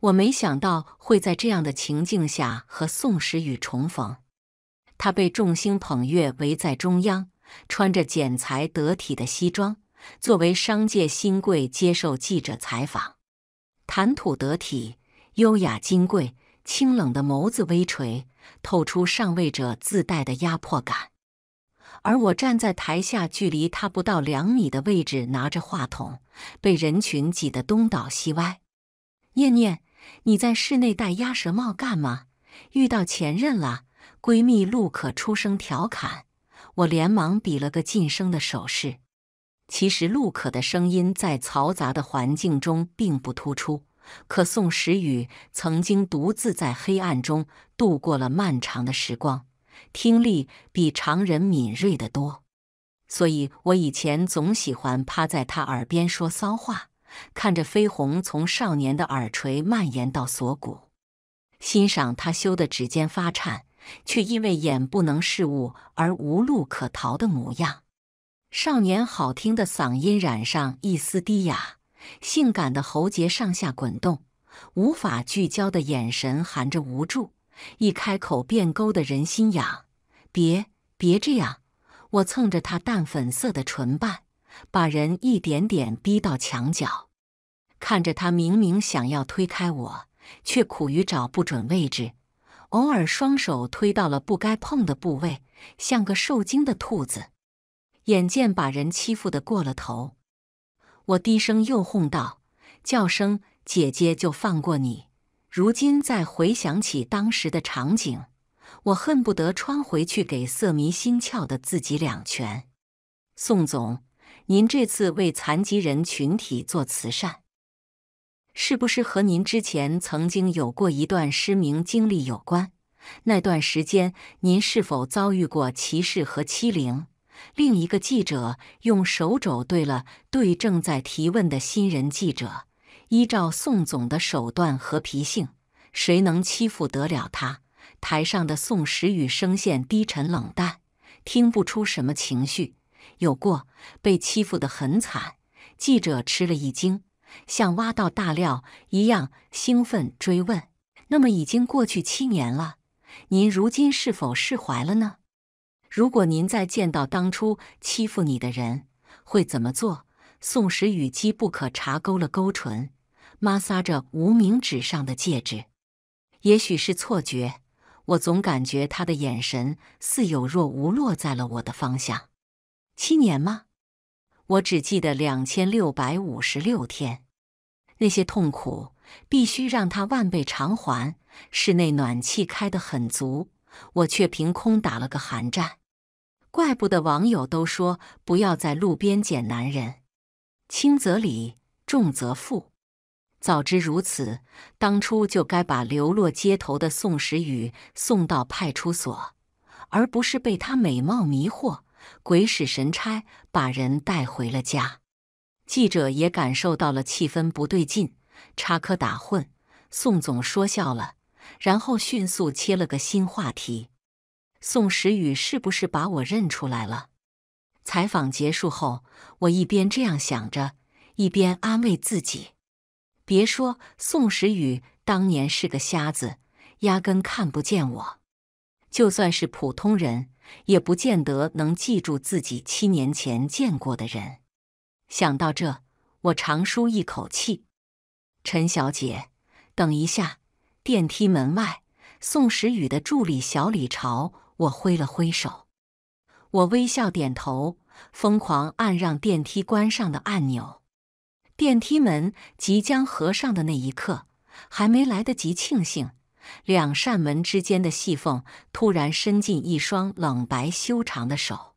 我没想到会在这样的情境下和宋时雨重逢。他被众星捧月围在中央，穿着剪裁得体的西装，作为商界新贵接受记者采访，谈吐得体，优雅矜贵，清冷的眸子微垂，透出上位者自带的压迫感。而我站在台下，距离他不到两米的位置，拿着话筒，被人群挤得东倒西歪，念念。你在室内戴鸭舌帽干嘛？遇到前任了？闺蜜陆可出声调侃，我连忙比了个噤声的手势。其实陆可的声音在嘈杂的环境中并不突出，可宋时雨曾经独自在黑暗中度过了漫长的时光，听力比常人敏锐得多，所以我以前总喜欢趴在他耳边说骚话。看着绯红从少年的耳垂蔓延到锁骨，欣赏他修的指尖发颤，却因为眼不能视物而无路可逃的模样。少年好听的嗓音染上一丝低哑，性感的喉结上下滚动，无法聚焦的眼神含着无助。一开口便勾得人心痒。别别这样，我蹭着他淡粉色的唇瓣，把人一点点逼到墙角。看着他，明明想要推开我，却苦于找不准位置，偶尔双手推到了不该碰的部位，像个受惊的兔子。眼见把人欺负的过了头，我低声又哄道：“叫声姐姐就放过你。”如今再回想起当时的场景，我恨不得穿回去给色迷心窍的自己两拳。宋总，您这次为残疾人群体做慈善。是不是和您之前曾经有过一段失明经历有关？那段时间您是否遭遇过歧视和欺凌？另一个记者用手肘对了对正在提问的新人记者。依照宋总的手段和脾性，谁能欺负得了他？台上的宋时雨声线低沉冷淡，听不出什么情绪。有过，被欺负得很惨。记者吃了一惊。像挖到大料一样兴奋，追问：“那么已经过去七年了，您如今是否释怀了呢？如果您再见到当初欺负你的人，会怎么做？”宋时雨机不可查，勾了勾唇，摩挲着无名指上的戒指。也许是错觉，我总感觉他的眼神似有若无落在了我的方向。七年吗？我只记得两千六百五十六天，那些痛苦必须让他万倍偿还。室内暖气开得很足，我却凭空打了个寒战。怪不得网友都说不要在路边捡男人，轻则礼，重则负。早知如此，当初就该把流落街头的宋时雨送到派出所，而不是被他美貌迷惑。鬼使神差把人带回了家，记者也感受到了气氛不对劲，插科打诨。宋总说笑了，然后迅速切了个新话题。宋时雨是不是把我认出来了？采访结束后，我一边这样想着，一边安慰自己：别说宋时雨当年是个瞎子，压根看不见我；就算是普通人。也不见得能记住自己七年前见过的人。想到这，我长舒一口气。陈小姐，等一下！电梯门外，宋时雨的助理小李朝我挥了挥手。我微笑点头，疯狂按让电梯关上的按钮。电梯门即将合上的那一刻，还没来得及庆幸。两扇门之间的细缝突然伸进一双冷白修长的手，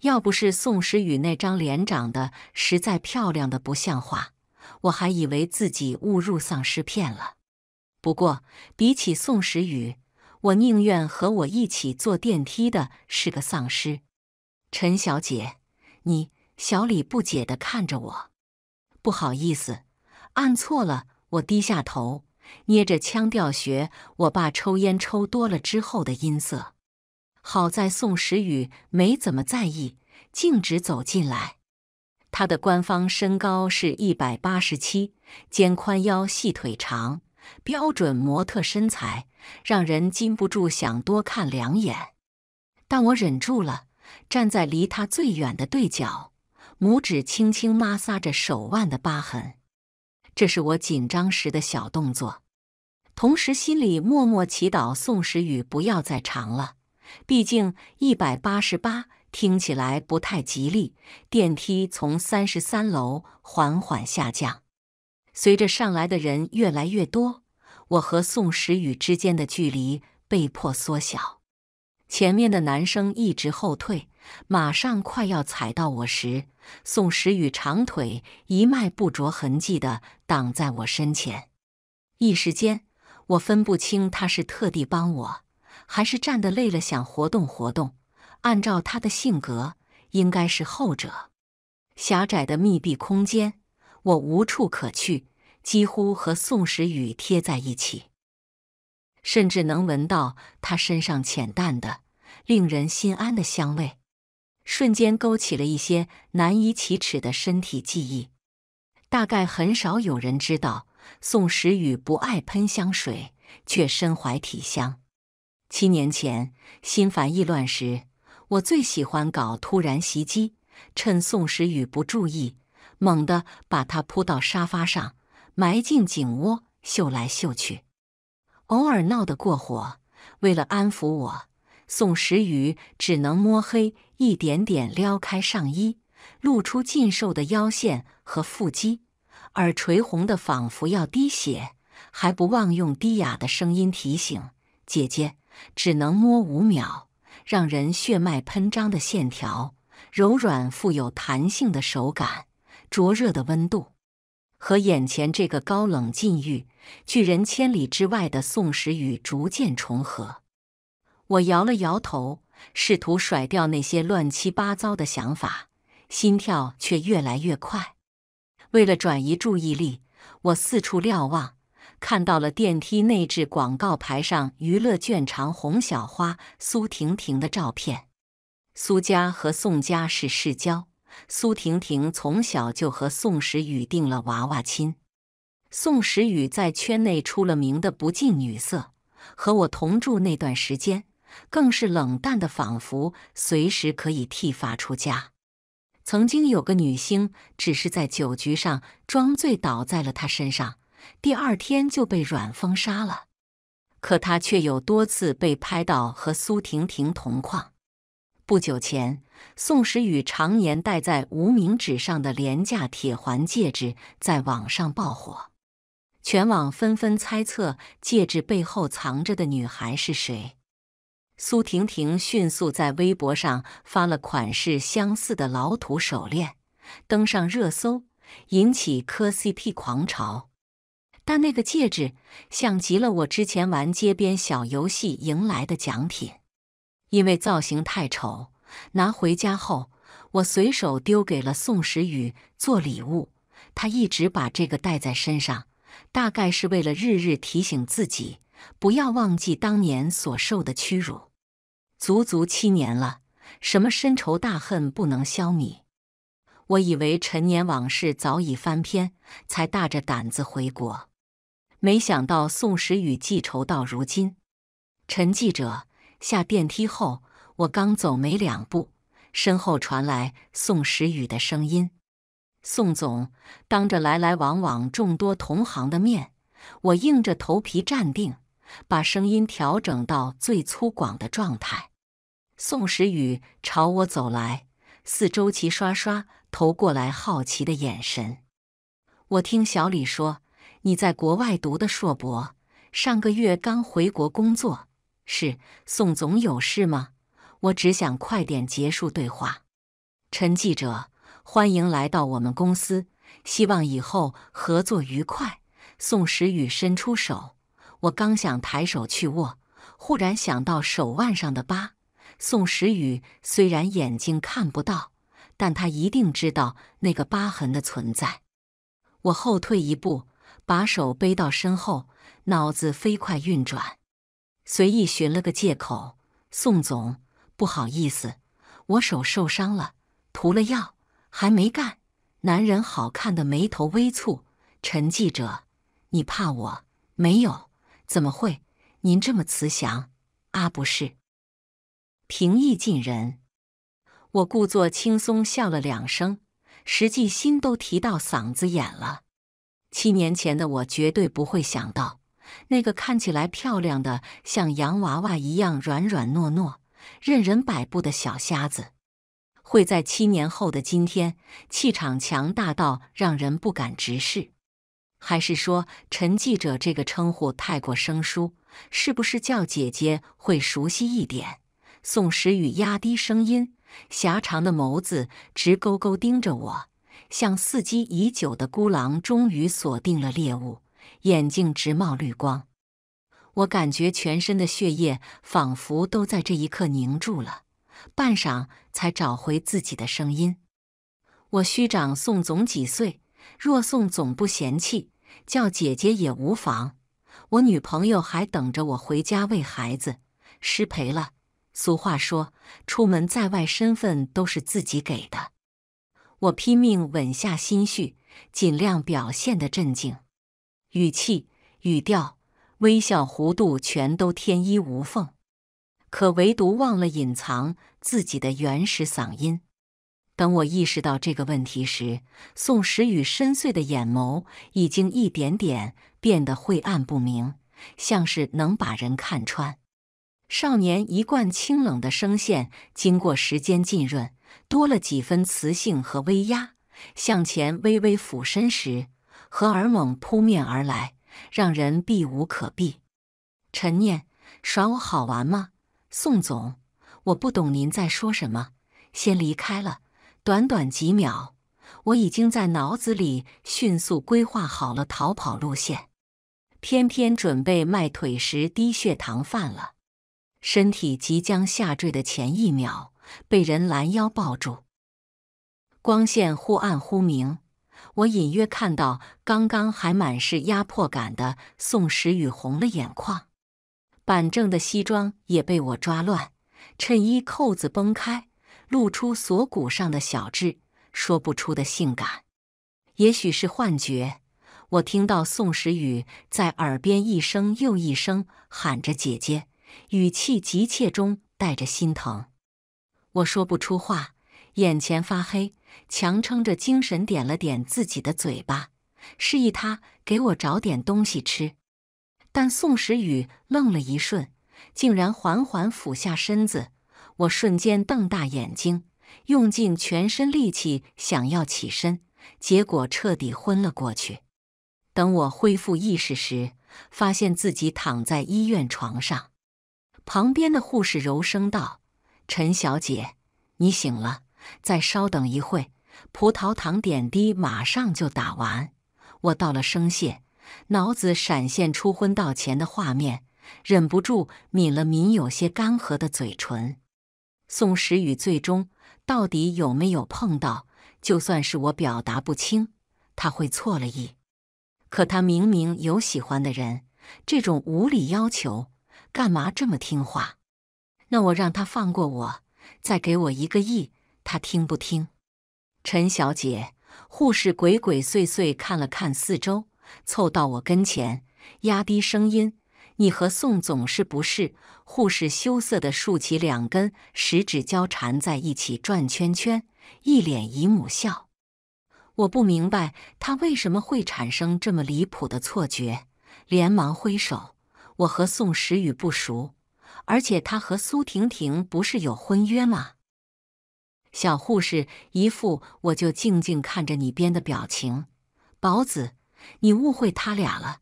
要不是宋时雨那张脸长得实在漂亮的不像话，我还以为自己误入丧尸片了。不过比起宋时雨，我宁愿和我一起坐电梯的是个丧尸。陈小姐，你小李不解地看着我，不好意思，按错了。我低下头。捏着腔调学我爸抽烟抽多了之后的音色，好在宋时雨没怎么在意，径直走进来。他的官方身高是一百八十七，肩宽腰细腿长，标准模特身材，让人禁不住想多看两眼。但我忍住了，站在离他最远的对角，拇指轻轻摩挲着手腕的疤痕。这是我紧张时的小动作，同时心里默默祈祷宋时雨不要再长了。毕竟一百八十八听起来不太吉利。电梯从三十三楼缓缓下降，随着上来的人越来越多，我和宋时雨之间的距离被迫缩小。前面的男生一直后退。马上快要踩到我时，宋时雨长腿一迈，不着痕迹的挡在我身前。一时间，我分不清他是特地帮我，还是站得累了想活动活动。按照他的性格，应该是后者。狭窄的密闭空间，我无处可去，几乎和宋时雨贴在一起，甚至能闻到他身上浅淡的、令人心安的香味。瞬间勾起了一些难以启齿的身体记忆。大概很少有人知道，宋时雨不爱喷香水，却身怀体香。七年前，心烦意乱时，我最喜欢搞突然袭击，趁宋时雨不注意，猛地把他扑到沙发上，埋进颈窝，嗅来嗅去。偶尔闹得过火，为了安抚我。宋时雨只能摸黑一点点撩开上衣，露出劲瘦的腰线和腹肌，耳垂红的仿佛要滴血，还不忘用低哑的声音提醒姐姐：“只能摸五秒。”让人血脉喷张的线条，柔软富有弹性的手感，灼热的温度，和眼前这个高冷禁欲、拒人千里之外的宋时雨逐渐重合。我摇了摇头，试图甩掉那些乱七八糟的想法，心跳却越来越快。为了转移注意力，我四处瞭望，看到了电梯内置广告牌上娱乐圈长红小花苏婷婷的照片。苏家和宋家是世交，苏婷婷从小就和宋时雨定了娃娃亲。宋时雨在圈内出了名的不近女色，和我同住那段时间。更是冷淡的，仿佛随时可以剃发出家。曾经有个女星，只是在酒局上装醉倒在了他身上，第二天就被软封杀了。可他却有多次被拍到和苏婷婷同框。不久前，宋时雨常年戴在无名指上的廉价铁环戒指在网上爆火，全网纷纷猜测戒指背后藏着的女孩是谁。苏婷婷迅速在微博上发了款式相似的老土手链，登上热搜，引起磕 CP 狂潮。但那个戒指像极了我之前玩街边小游戏赢来的奖品，因为造型太丑，拿回家后我随手丢给了宋时雨做礼物。他一直把这个戴在身上，大概是为了日日提醒自己不要忘记当年所受的屈辱。足足七年了，什么深仇大恨不能消弭？我以为陈年往事早已翻篇，才大着胆子回国，没想到宋时雨记仇到如今。陈记者下电梯后，我刚走没两步，身后传来宋时雨的声音：“宋总，当着来来往往众多同行的面，我硬着头皮站定，把声音调整到最粗犷的状态。”宋时雨朝我走来，四周齐刷刷投过来好奇的眼神。我听小李说你在国外读的硕博，上个月刚回国工作。是宋总有事吗？我只想快点结束对话。陈记者，欢迎来到我们公司，希望以后合作愉快。宋时雨伸出手，我刚想抬手去握，忽然想到手腕上的疤。宋时雨虽然眼睛看不到，但他一定知道那个疤痕的存在。我后退一步，把手背到身后，脑子飞快运转，随意寻了个借口：“宋总，不好意思，我手受伤了，涂了药还没干。”男人好看的眉头微蹙：“陈记者，你怕我？没有，怎么会？您这么慈祥啊，不是？”平易近人，我故作轻松笑了两声，实际心都提到嗓子眼了。七年前的我绝对不会想到，那个看起来漂亮的像洋娃娃一样软软糯糯、任人摆布的小瞎子，会在七年后的今天气场强大到让人不敢直视。还是说陈记者这个称呼太过生疏，是不是叫姐姐会熟悉一点？宋时雨压低声音，狭长的眸子直勾勾盯着我，像伺机已久的孤狼，终于锁定了猎物，眼睛直冒绿光。我感觉全身的血液仿佛都在这一刻凝住了，半晌才找回自己的声音。我虚长宋总几岁，若宋总不嫌弃，叫姐姐也无妨。我女朋友还等着我回家喂孩子，失陪了。俗话说：“出门在外，身份都是自己给的。”我拼命稳下心绪，尽量表现的镇静，语气、语调、微笑弧度全都天衣无缝，可唯独忘了隐藏自己的原始嗓音。等我意识到这个问题时，宋时雨深邃的眼眸已经一点点变得晦暗不明，像是能把人看穿。少年一贯清冷的声线，经过时间浸润，多了几分磁性和威压。向前微微俯身时，荷尔蒙扑面而来，让人避无可避。陈念，耍我好玩吗？宋总，我不懂您在说什么，先离开了。短短几秒，我已经在脑子里迅速规划好了逃跑路线，偏偏准备迈腿时，低血糖犯了。身体即将下坠的前一秒，被人拦腰抱住。光线忽暗忽明，我隐约看到刚刚还满是压迫感的宋时雨红了眼眶，板正的西装也被我抓乱，衬衣扣子崩开，露出锁骨上的小痣，说不出的性感。也许是幻觉，我听到宋时雨在耳边一声又一声喊着“姐姐”。语气急切中带着心疼，我说不出话，眼前发黑，强撑着精神点了点自己的嘴巴，示意他给我找点东西吃。但宋时雨愣了一瞬，竟然缓缓俯下身子。我瞬间瞪大眼睛，用尽全身力气想要起身，结果彻底昏了过去。等我恢复意识时，发现自己躺在医院床上。旁边的护士柔声道：“陈小姐，你醒了，再稍等一会葡萄糖点滴马上就打完。”我道了声谢，脑子闪现出昏倒前的画面，忍不住抿了抿有些干涸的嘴唇。宋时雨最终到底有没有碰到？就算是我表达不清，他会错了意。可他明明有喜欢的人，这种无理要求。干嘛这么听话？那我让他放过我，再给我一个亿，他听不听？陈小姐，护士鬼鬼祟祟看了看四周，凑到我跟前，压低声音：“你和宋总是不是？”护士羞涩地竖起两根食指交缠在一起转圈圈，一脸姨母笑。我不明白他为什么会产生这么离谱的错觉，连忙挥手。我和宋时雨不熟，而且他和苏婷婷不是有婚约吗？小护士一副我就静静看着你编的表情。宝子，你误会他俩了。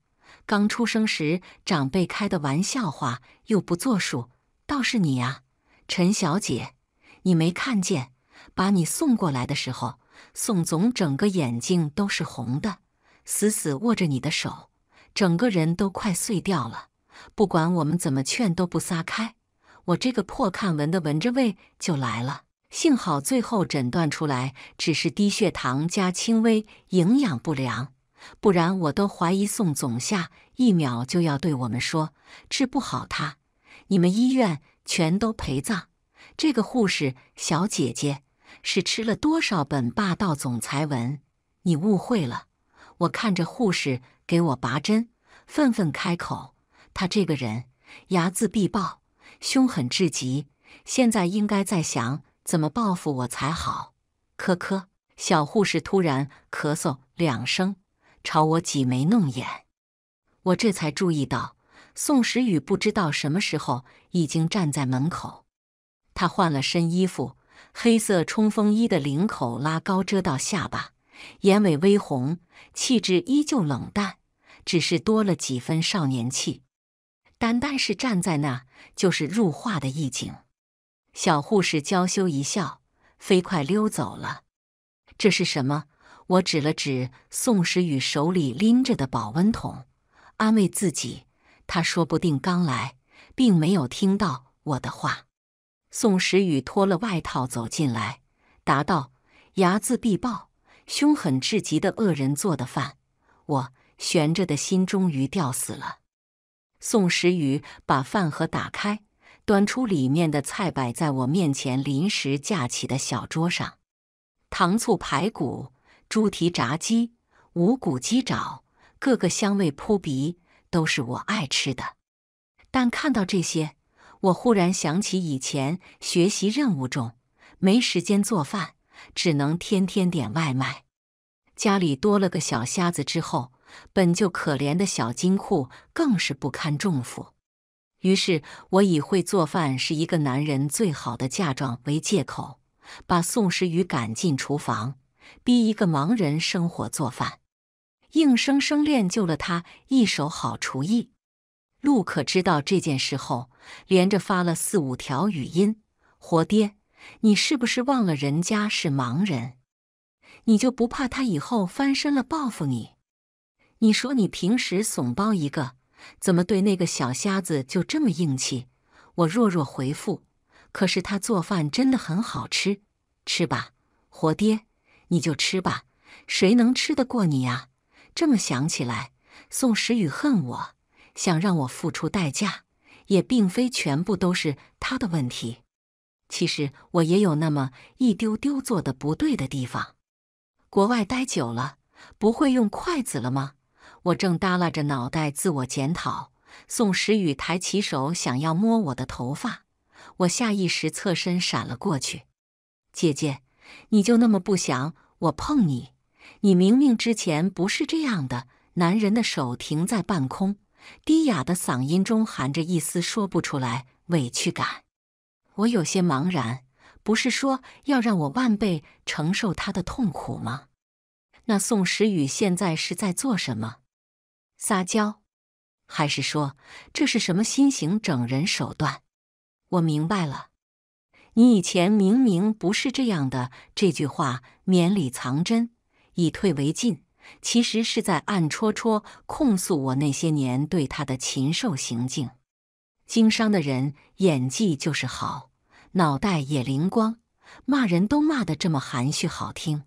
刚出生时长辈开的玩笑话又不作数，倒是你呀，陈小姐，你没看见，把你送过来的时候，宋总整个眼睛都是红的，死死握着你的手，整个人都快碎掉了。不管我们怎么劝都不撒开，我这个破看文的闻着味就来了。幸好最后诊断出来只是低血糖加轻微营养不良，不然我都怀疑宋总下一秒就要对我们说治不好他，你们医院全都陪葬。这个护士小姐姐是吃了多少本霸道总裁文？你误会了，我看着护士给我拔针，愤愤开口。他这个人睚眦必报，凶狠至极。现在应该在想怎么报复我才好。咳咳，小护士突然咳嗽两声，朝我挤眉弄眼。我这才注意到，宋时雨不知道什么时候已经站在门口。他换了身衣服，黑色冲锋衣的领口拉高遮到下巴，眼尾微红，气质依旧冷淡，只是多了几分少年气。单单是站在那，就是入画的意境。小护士娇羞一笑，飞快溜走了。这是什么？我指了指宋时雨手里拎着的保温桶，安慰自己，他说不定刚来，并没有听到我的话。宋时雨脱了外套走进来，答道：“睚眦必报，凶狠至极的恶人做的饭，我悬着的心终于吊死了。”宋时雨把饭盒打开，端出里面的菜摆在我面前临时架起的小桌上。糖醋排骨、猪蹄、炸鸡、五谷鸡爪，各个香味扑鼻，都是我爱吃的。但看到这些，我忽然想起以前学习任务重，没时间做饭，只能天天点外卖。家里多了个小瞎子之后。本就可怜的小金库更是不堪重负，于是我以会做饭是一个男人最好的嫁妆为借口，把宋时雨赶进厨房，逼一个盲人生火做饭，硬生生练就了他一手好厨艺。陆可知道这件事后，连着发了四五条语音：“活爹，你是不是忘了人家是盲人？你就不怕他以后翻身了报复你？”你说你平时怂包一个，怎么对那个小瞎子就这么硬气？我弱弱回复：“可是他做饭真的很好吃，吃吧，活爹，你就吃吧，谁能吃得过你呀？”这么想起来，宋时雨恨我，想让我付出代价，也并非全部都是他的问题。其实我也有那么一丢丢做的不对的地方。国外待久了，不会用筷子了吗？我正耷拉着脑袋自我检讨，宋时雨抬起手想要摸我的头发，我下意识侧身闪了过去。姐姐，你就那么不想我碰你？你明明之前不是这样的。男人的手停在半空，低哑的嗓音中含着一丝说不出来委屈感。我有些茫然：不是说要让我万倍承受他的痛苦吗？那宋时雨现在是在做什么？撒娇，还是说这是什么新型整人手段？我明白了，你以前明明不是这样的。这句话绵里藏针，以退为进，其实是在暗戳戳控诉我那些年对他的禽兽行径。经商的人演技就是好，脑袋也灵光，骂人都骂得这么含蓄好听。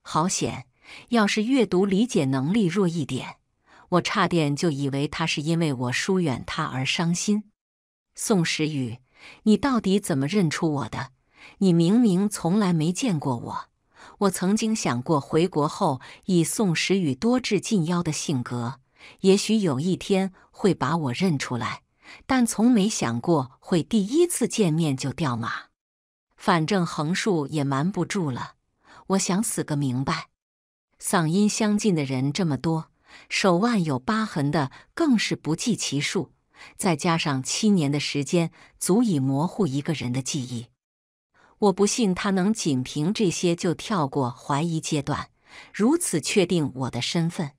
好险，要是阅读理解能力弱一点。我差点就以为他是因为我疏远他而伤心。宋时雨，你到底怎么认出我的？你明明从来没见过我。我曾经想过回国后，以宋时雨多智近妖的性格，也许有一天会把我认出来，但从没想过会第一次见面就掉马。反正横竖也瞒不住了，我想死个明白。嗓音相近的人这么多。手腕有疤痕的更是不计其数，再加上七年的时间，足以模糊一个人的记忆。我不信他能仅凭这些就跳过怀疑阶段，如此确定我的身份。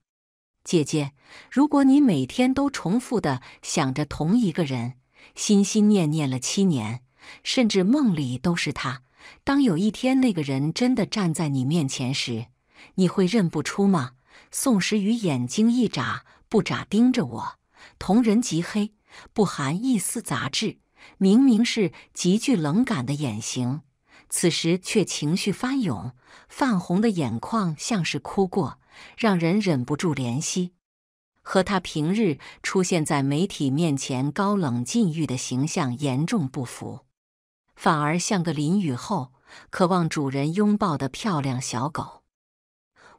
姐姐，如果你每天都重复的想着同一个人，心心念念了七年，甚至梦里都是他，当有一天那个人真的站在你面前时，你会认不出吗？宋时雨眼睛一眨不眨盯着我，瞳仁极黑，不含一丝杂质，明明是极具冷感的眼型，此时却情绪翻涌，泛红的眼眶像是哭过，让人忍不住怜惜。和他平日出现在媒体面前高冷禁欲的形象严重不符，反而像个淋雨后渴望主人拥抱的漂亮小狗。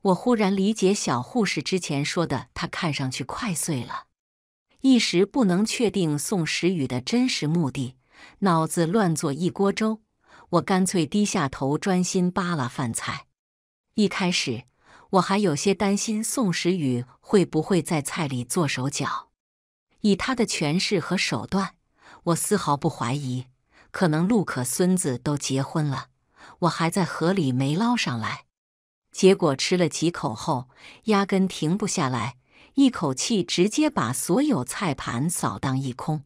我忽然理解小护士之前说的，她看上去快碎了。一时不能确定宋时雨的真实目的，脑子乱作一锅粥。我干脆低下头专心扒拉饭菜。一开始我还有些担心宋时雨会不会在菜里做手脚，以他的权势和手段，我丝毫不怀疑。可能陆可孙子都结婚了，我还在河里没捞上来。结果吃了几口后，压根停不下来，一口气直接把所有菜盘扫荡一空。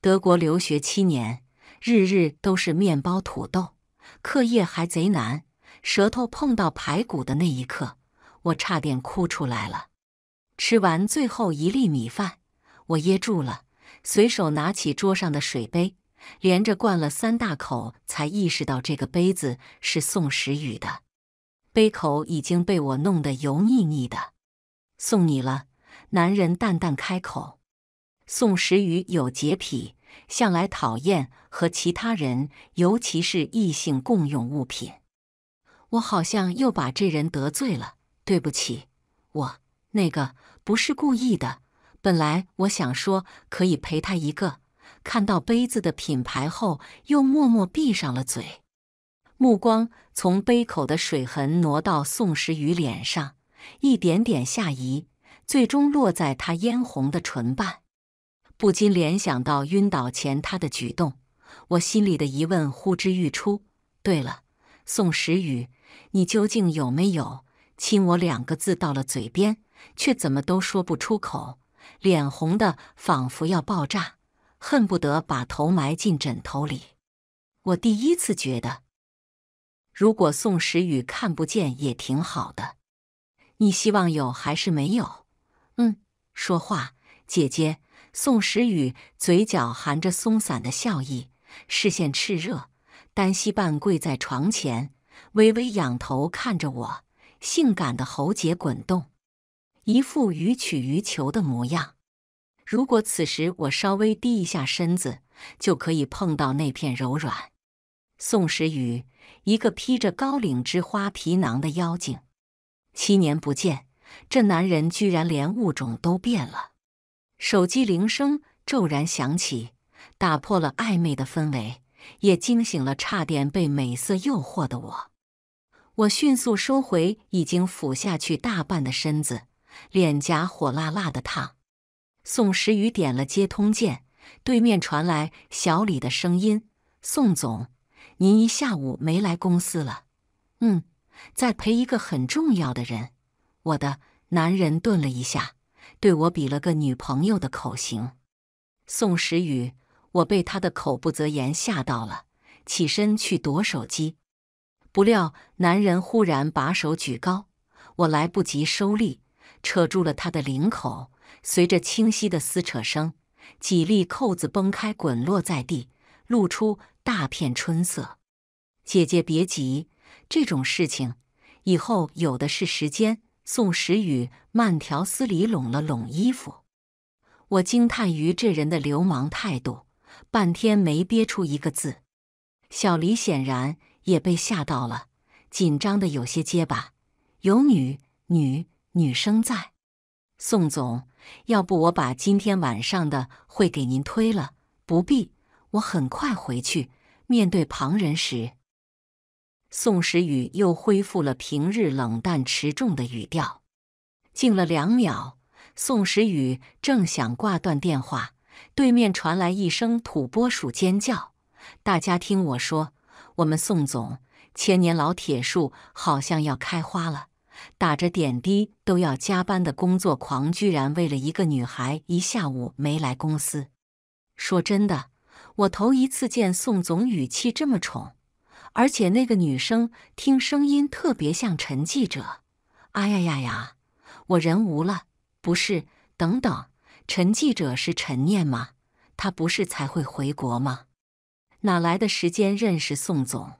德国留学七年，日日都是面包土豆，课业还贼难。舌头碰到排骨的那一刻，我差点哭出来了。吃完最后一粒米饭，我噎住了，随手拿起桌上的水杯，连着灌了三大口，才意识到这个杯子是宋时雨的。杯口已经被我弄得油腻腻的，送你了。男人淡淡开口。宋时雨有洁癖，向来讨厌和其他人，尤其是异性共用物品。我好像又把这人得罪了，对不起，我那个不是故意的。本来我想说可以陪他一个，看到杯子的品牌后，又默默闭上了嘴。目光从杯口的水痕挪到宋时雨脸上，一点点下移，最终落在他嫣红的唇瓣，不禁联想到晕倒前他的举动。我心里的疑问呼之欲出。对了，宋时雨，你究竟有没有亲我？两个字到了嘴边，却怎么都说不出口，脸红的仿佛要爆炸，恨不得把头埋进枕头里。我第一次觉得。如果宋时雨看不见也挺好的，你希望有还是没有？嗯，说话，姐姐。宋时雨嘴角含着松散的笑意，视线炽热，单膝半跪在床前，微微仰头看着我，性感的喉结滚动，一副予取予求的模样。如果此时我稍微低一下身子，就可以碰到那片柔软。宋时雨，一个披着高领织花皮囊的妖精。七年不见，这男人居然连物种都变了。手机铃声骤然响起，打破了暧昧的氛围，也惊醒了差点被美色诱惑的我。我迅速收回已经俯下去大半的身子，脸颊火辣辣的烫。宋时雨点了接通键，对面传来小李的声音：“宋总。”您一下午没来公司了，嗯，在陪一个很重要的人。我的男人顿了一下，对我比了个女朋友的口型。宋时雨，我被他的口不择言吓到了，起身去夺手机，不料男人忽然把手举高，我来不及收力，扯住了他的领口，随着清晰的撕扯声，几粒扣子崩开滚落在地，露出。大片春色，姐姐别急，这种事情以后有的是时间。宋时雨慢条斯理拢了拢衣服，我惊叹于这人的流氓态度，半天没憋出一个字。小李显然也被吓到了，紧张的有些结巴。有女女女生在，宋总，要不我把今天晚上的会给您推了？不必，我很快回去。面对旁人时，宋时雨又恢复了平日冷淡持重的语调。静了两秒，宋时雨正想挂断电话，对面传来一声土拨鼠尖叫：“大家听我说，我们宋总，千年老铁树好像要开花了！打着点滴都要加班的工作狂，居然为了一个女孩一下午没来公司。说真的。”我头一次见宋总语气这么宠，而且那个女生听声音特别像陈记者。哎呀呀呀！我人无了，不是？等等，陈记者是陈念吗？他不是才会回国吗？哪来的时间认识宋总？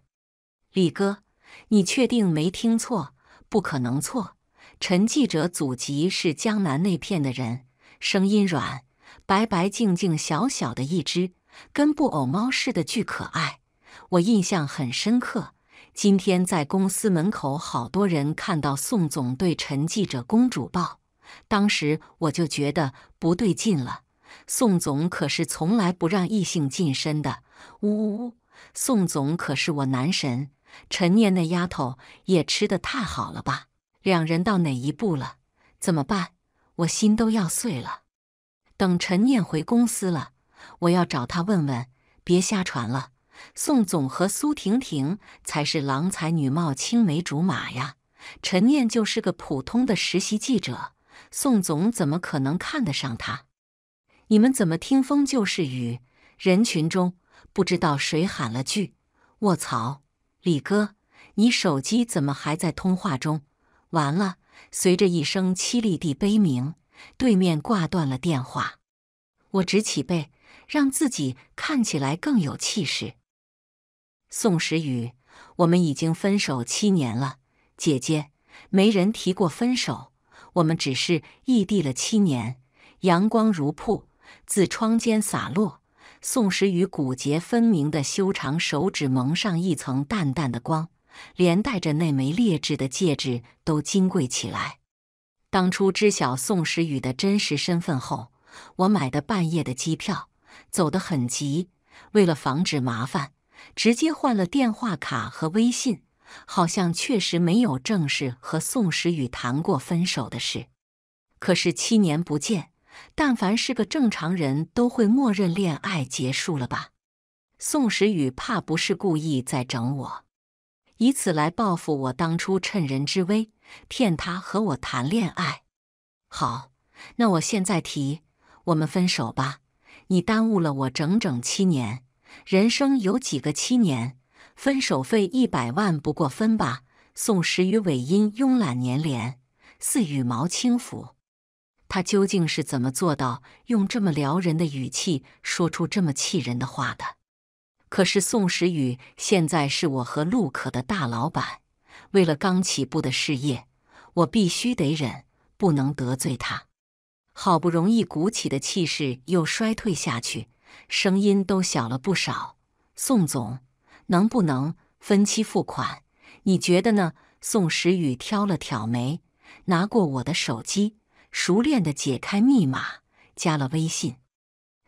李哥，你确定没听错？不可能错。陈记者祖籍是江南那片的人，声音软，白白净净，小小的一只。跟布偶猫似的，巨可爱，我印象很深刻。今天在公司门口，好多人看到宋总对陈记者公主抱，当时我就觉得不对劲了。宋总可是从来不让异性近身的。呜呜呜，宋总可是我男神。陈念那丫头也吃的太好了吧？两人到哪一步了？怎么办？我心都要碎了。等陈念回公司了。我要找他问问，别瞎传了。宋总和苏婷婷才是郎才女貌、青梅竹马呀。陈念就是个普通的实习记者，宋总怎么可能看得上他？你们怎么听风就是雨？人群中不知道谁喊了句：“卧槽，李哥，你手机怎么还在通话中？”完了，随着一声凄厉地悲鸣，对面挂断了电话。我直起背。让自己看起来更有气势。宋时雨，我们已经分手七年了，姐姐没人提过分手，我们只是异地了七年。阳光如瀑自窗间洒落，宋时雨骨节分明的修长手指蒙上一层淡淡的光，连带着那枚劣质的戒指都金贵起来。当初知晓宋时雨的真实身份后，我买的半夜的机票。走得很急，为了防止麻烦，直接换了电话卡和微信。好像确实没有正式和宋时雨谈过分手的事。可是七年不见，但凡是个正常人都会默认恋爱结束了吧？宋时雨怕不是故意在整我，以此来报复我当初趁人之危骗他和我谈恋爱。好，那我现在提，我们分手吧。你耽误了我整整七年，人生有几个七年？分手费一百万不过分吧？宋时雨尾音慵懒粘连，似羽毛轻抚。他究竟是怎么做到用这么撩人的语气说出这么气人的话的？可是宋时雨现在是我和陆可的大老板，为了刚起步的事业，我必须得忍，不能得罪他。好不容易鼓起的气势又衰退下去，声音都小了不少。宋总，能不能分期付款？你觉得呢？宋时雨挑了挑眉，拿过我的手机，熟练地解开密码，加了微信。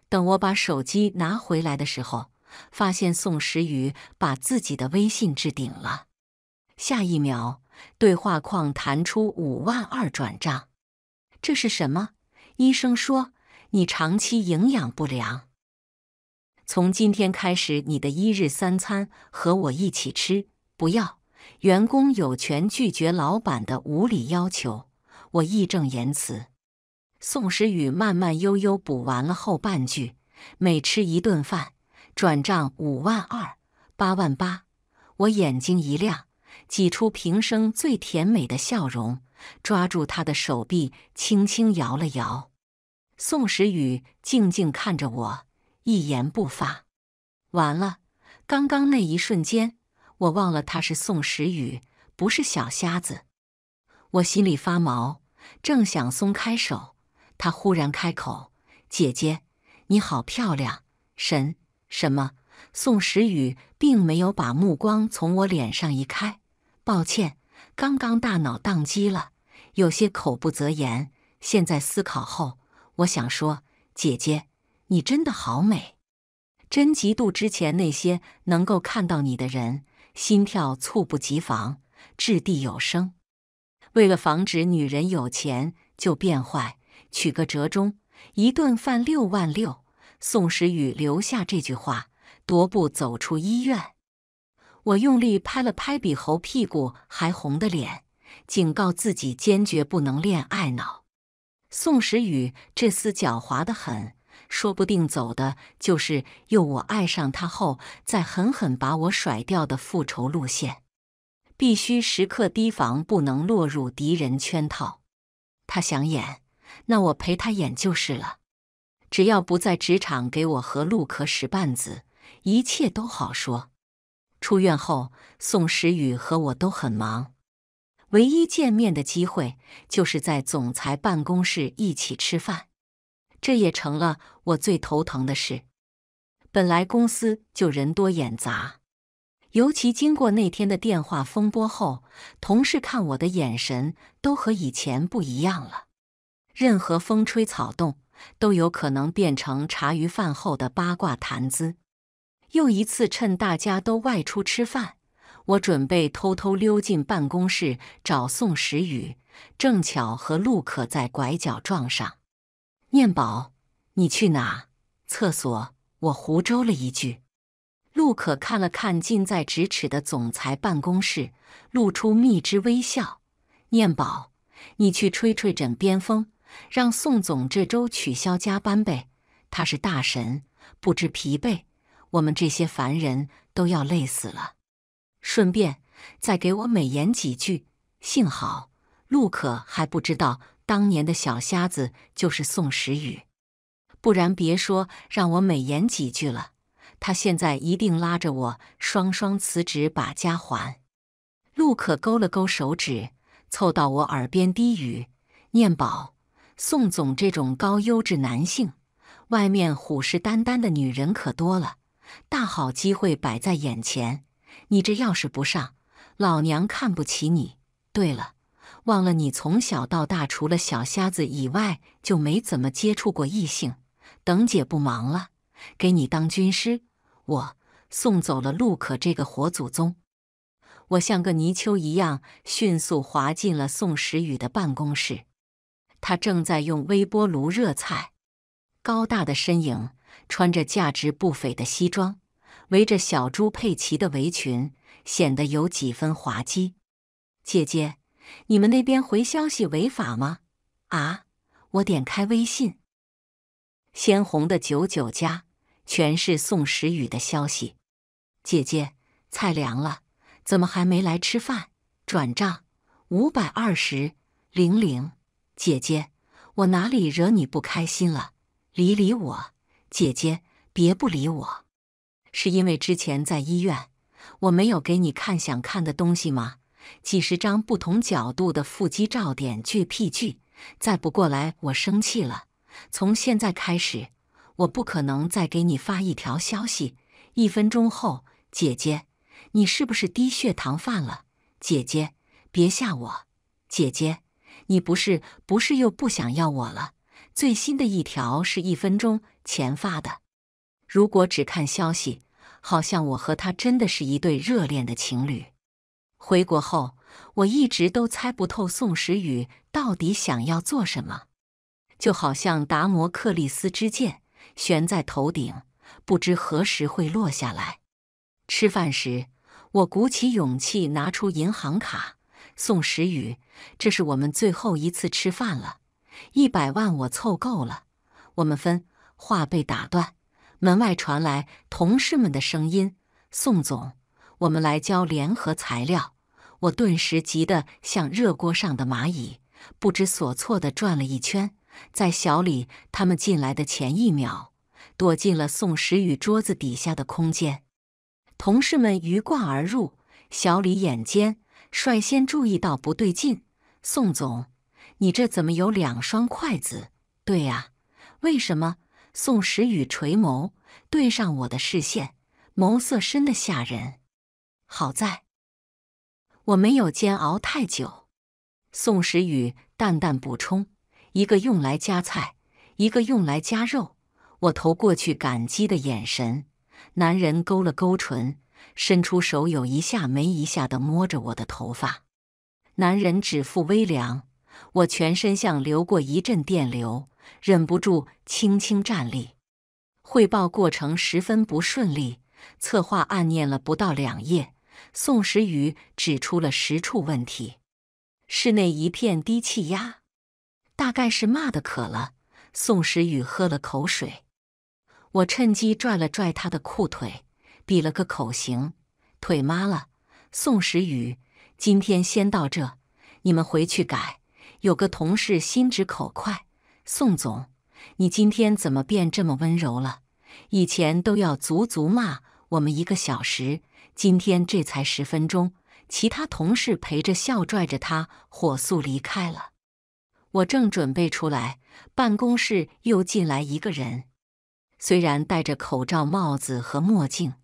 等我把手机拿回来的时候，发现宋时雨把自己的微信置顶了。下一秒，对话框弹出五万二转账，这是什么？医生说：“你长期营养不良。从今天开始，你的一日三餐和我一起吃。”不要，员工有权拒绝老板的无理要求。我义正言辞。宋时雨慢慢悠悠补完了后半句：“每吃一顿饭，转账五万二，八万八。”我眼睛一亮，挤出平生最甜美的笑容，抓住他的手臂，轻轻摇了摇。宋时雨静静看着我，一言不发。完了，刚刚那一瞬间，我忘了他是宋时雨，不是小瞎子。我心里发毛，正想松开手，他忽然开口：“姐姐，你好漂亮。”神什么？宋时雨并没有把目光从我脸上移开。抱歉，刚刚大脑宕机了，有些口不择言。现在思考后。我想说，姐姐，你真的好美，真嫉妒之前那些能够看到你的人。心跳猝不及防，掷地有声。为了防止女人有钱就变坏，取个折中，一顿饭六万六。宋时雨留下这句话，踱步走出医院。我用力拍了拍比猴屁股还红的脸，警告自己坚决不能恋爱脑。宋时雨这厮狡猾的很，说不定走的就是诱我爱上他后，再狠狠把我甩掉的复仇路线。必须时刻提防，不能落入敌人圈套。他想演，那我陪他演就是了。只要不在职场给我和陆可使绊子，一切都好说。出院后，宋时雨和我都很忙。唯一见面的机会就是在总裁办公室一起吃饭，这也成了我最头疼的事。本来公司就人多眼杂，尤其经过那天的电话风波后，同事看我的眼神都和以前不一样了。任何风吹草动都有可能变成茶余饭后的八卦谈资。又一次趁大家都外出吃饭。我准备偷偷溜进办公室找宋时雨，正巧和陆可在拐角撞上。念宝，你去哪？厕所。我胡诌了一句。陆可看了看近在咫尺的总裁办公室，露出蜜汁微笑。念宝，你去吹吹枕边风，让宋总这周取消加班呗。他是大神，不知疲惫，我们这些凡人都要累死了。顺便再给我美言几句。幸好陆可还不知道当年的小瞎子就是宋时雨，不然别说让我美言几句了，他现在一定拉着我双双辞职把家还。陆可勾了勾手指，凑到我耳边低语：“念宝，宋总这种高优质男性，外面虎视眈眈的女人可多了，大好机会摆在眼前。”你这要是不上，老娘看不起你。对了，忘了你从小到大除了小瞎子以外就没怎么接触过异性。等姐不忙了，给你当军师。我送走了陆可这个活祖宗，我像个泥鳅一样迅速滑进了宋时雨的办公室。他正在用微波炉热菜，高大的身影穿着价值不菲的西装。围着小猪佩奇的围裙显得有几分滑稽。姐姐，你们那边回消息违法吗？啊，我点开微信，鲜红的九九加全是宋时雨的消息。姐姐，菜凉了，怎么还没来吃饭？转账五百二十零零。姐姐，我哪里惹你不开心了？理理我，姐姐别不理我。是因为之前在医院，我没有给你看想看的东西吗？几十张不同角度的腹肌照，点绝 P g 再不过来，我生气了。从现在开始，我不可能再给你发一条消息。一分钟后，姐姐，你是不是低血糖犯了？姐姐，别吓我。姐姐，你不是不是又不想要我了？最新的一条是一分钟前发的。如果只看消息，好像我和他真的是一对热恋的情侣。回国后，我一直都猜不透宋时雨到底想要做什么，就好像达摩克利斯之剑悬在头顶，不知何时会落下来。吃饭时，我鼓起勇气拿出银行卡，宋时雨，这是我们最后一次吃饭了，一百万我凑够了，我们分。话被打断。门外传来同事们的声音：“宋总，我们来交联合材料。”我顿时急得像热锅上的蚂蚁，不知所措地转了一圈，在小李他们进来的前一秒，躲进了宋时雨桌子底下的空间。同事们鱼贯而入，小李眼尖，率先注意到不对劲：“宋总，你这怎么有两双筷子？”“对呀，为什么？”宋时雨垂眸，对上我的视线，眸色深得吓人。好在，我没有煎熬太久。宋时雨淡淡补充：“一个用来夹菜，一个用来夹肉。”我投过去感激的眼神。男人勾了勾唇，伸出手有一下没一下地摸着我的头发。男人指腹微凉，我全身像流过一阵电流。忍不住轻轻站立，汇报过程十分不顺利。策划暗念了不到两页，宋时雨指出了十处问题。室内一片低气压，大概是骂得渴了。宋时雨喝了口水，我趁机拽了拽他的裤腿，比了个口型：“腿麻了。”宋时雨今天先到这，你们回去改。有个同事心直口快。宋总，你今天怎么变这么温柔了？以前都要足足骂我们一个小时，今天这才十分钟。其他同事陪着笑，拽着他火速离开了。我正准备出来，办公室又进来一个人。虽然戴着口罩、帽子和墨镜，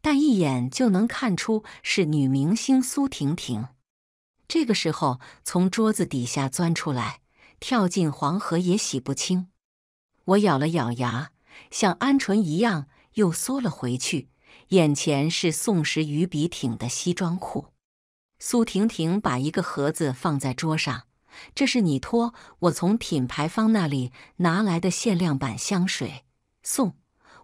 但一眼就能看出是女明星苏婷婷。这个时候，从桌子底下钻出来。跳进黄河也洗不清。我咬了咬牙，像鹌鹑一样又缩了回去。眼前是宋时雨笔挺的西装裤。苏婷婷把一个盒子放在桌上，这是你托我从品牌方那里拿来的限量版香水。宋，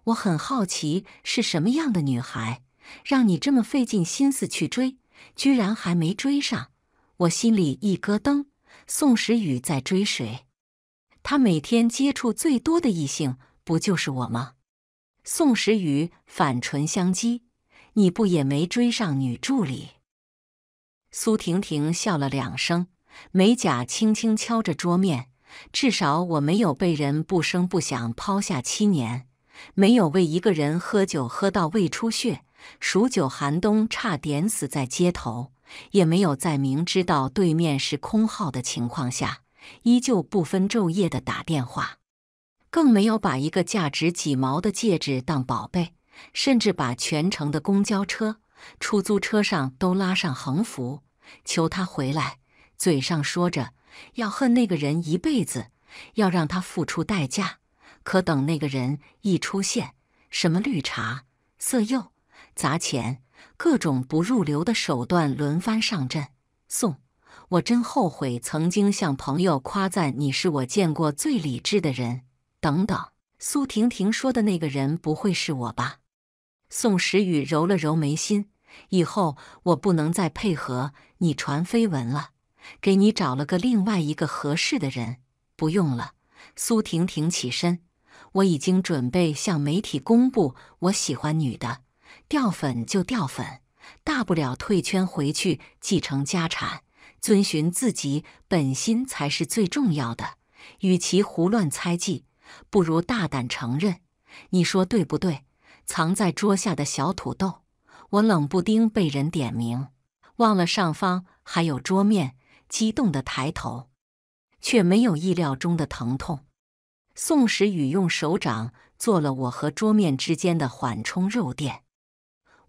我很好奇是什么样的女孩，让你这么费尽心思去追，居然还没追上。我心里一咯噔。宋时雨在追谁？他每天接触最多的异性不就是我吗？宋时雨反唇相讥：“你不也没追上女助理？”苏婷婷笑了两声，美甲轻轻敲着桌面：“至少我没有被人不声不响抛下七年，没有为一个人喝酒喝到胃出血，数九寒冬差点死在街头。”也没有在明知道对面是空号的情况下，依旧不分昼夜的打电话，更没有把一个价值几毛的戒指当宝贝，甚至把全城的公交车、出租车上都拉上横幅求他回来，嘴上说着要恨那个人一辈子，要让他付出代价，可等那个人一出现，什么绿茶、色诱、砸钱。各种不入流的手段轮番上阵，宋，我真后悔曾经向朋友夸赞你是我见过最理智的人。等等，苏婷婷说的那个人不会是我吧？宋时雨揉了揉眉心，以后我不能再配合你传绯闻了，给你找了个另外一个合适的人。不用了，苏婷婷起身，我已经准备向媒体公布我喜欢女的。掉粉就掉粉，大不了退圈回去继承家产，遵循自己本心才是最重要的。与其胡乱猜忌，不如大胆承认。你说对不对？藏在桌下的小土豆，我冷不丁被人点名，忘了上方还有桌面，激动的抬头，却没有意料中的疼痛。宋时雨用手掌做了我和桌面之间的缓冲肉垫。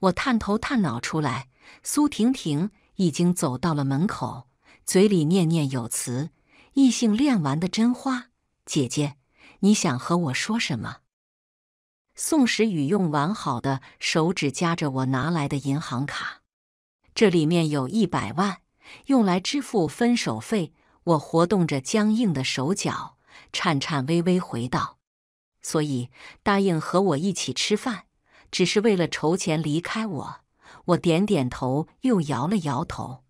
我探头探脑出来，苏婷婷已经走到了门口，嘴里念念有词：“异性恋玩的真花。”姐姐，你想和我说什么？宋时雨用完好的手指夹着我拿来的银行卡，这里面有一百万，用来支付分手费。我活动着僵硬的手脚，颤颤巍巍回道：“所以答应和我一起吃饭。”只是为了筹钱离开我，我点点头又摇了摇头。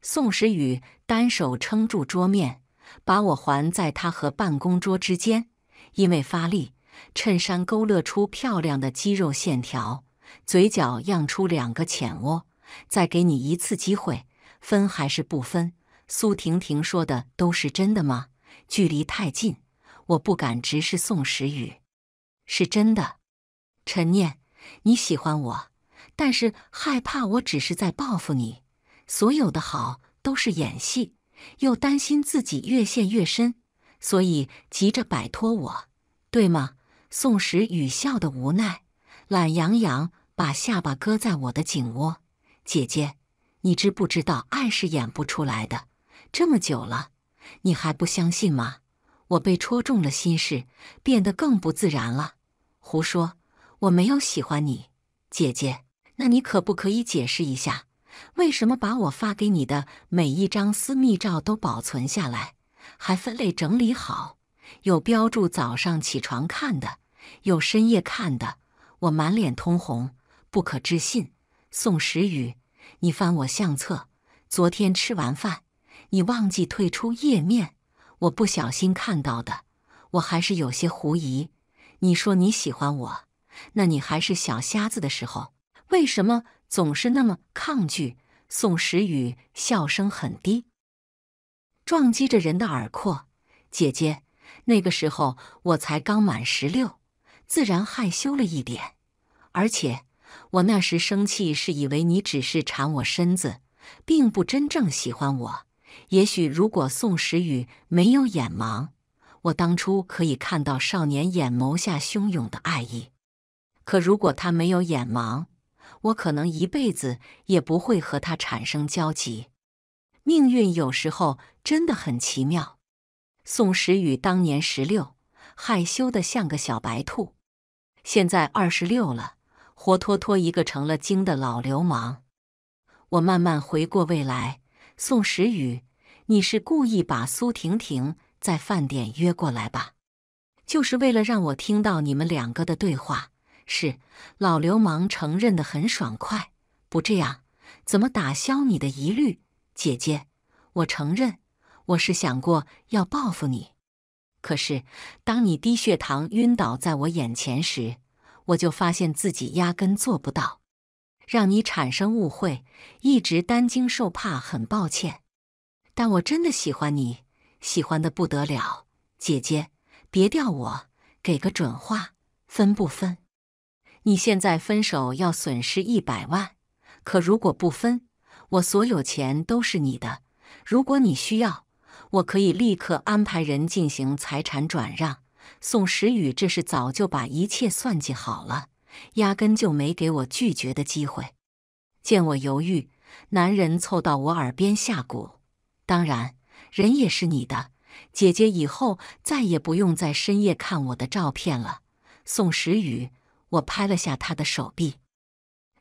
宋时雨单手撑住桌面，把我环在他和办公桌之间，因为发力，衬衫勾勒出漂亮的肌肉线条，嘴角漾出两个浅窝。再给你一次机会，分还是不分？苏婷婷说的都是真的吗？距离太近，我不敢直视宋时雨。是真的，陈念。你喜欢我，但是害怕我只是在报复你，所有的好都是演戏，又担心自己越陷越深，所以急着摆脱我，对吗？宋时雨笑的无奈，懒洋洋把下巴搁在我的颈窝。姐姐，你知不知道爱是演不出来的？这么久了，你还不相信吗？我被戳中了心事，变得更不自然了。胡说。我没有喜欢你，姐姐。那你可不可以解释一下，为什么把我发给你的每一张私密照都保存下来，还分类整理好，有标注早上起床看的，有深夜看的？我满脸通红，不可置信。宋时雨，你翻我相册，昨天吃完饭，你忘记退出页面，我不小心看到的。我还是有些狐疑。你说你喜欢我？那你还是小瞎子的时候，为什么总是那么抗拒？宋时雨笑声很低，撞击着人的耳廓。姐姐，那个时候我才刚满十六，自然害羞了一点。而且我那时生气，是以为你只是馋我身子，并不真正喜欢我。也许如果宋时雨没有眼盲，我当初可以看到少年眼眸下汹涌的爱意。可如果他没有眼盲，我可能一辈子也不会和他产生交集。命运有时候真的很奇妙。宋时雨当年十六，害羞的像个小白兔，现在二十六了，活脱脱一个成了精的老流氓。我慢慢回过味来，宋时雨，你是故意把苏婷婷在饭店约过来吧，就是为了让我听到你们两个的对话。是，老流氓承认的很爽快。不这样，怎么打消你的疑虑？姐姐，我承认，我是想过要报复你。可是，当你低血糖晕倒在我眼前时，我就发现自己压根做不到，让你产生误会，一直担惊受怕。很抱歉，但我真的喜欢你，喜欢的不得了。姐姐，别吊我，给个准话，分不分？你现在分手要损失一百万，可如果不分，我所有钱都是你的。如果你需要，我可以立刻安排人进行财产转让。宋时雨这是早就把一切算计好了，压根就没给我拒绝的机会。见我犹豫，男人凑到我耳边下蛊：“当然，人也是你的姐姐，以后再也不用在深夜看我的照片了。”宋时雨。我拍了下他的手臂，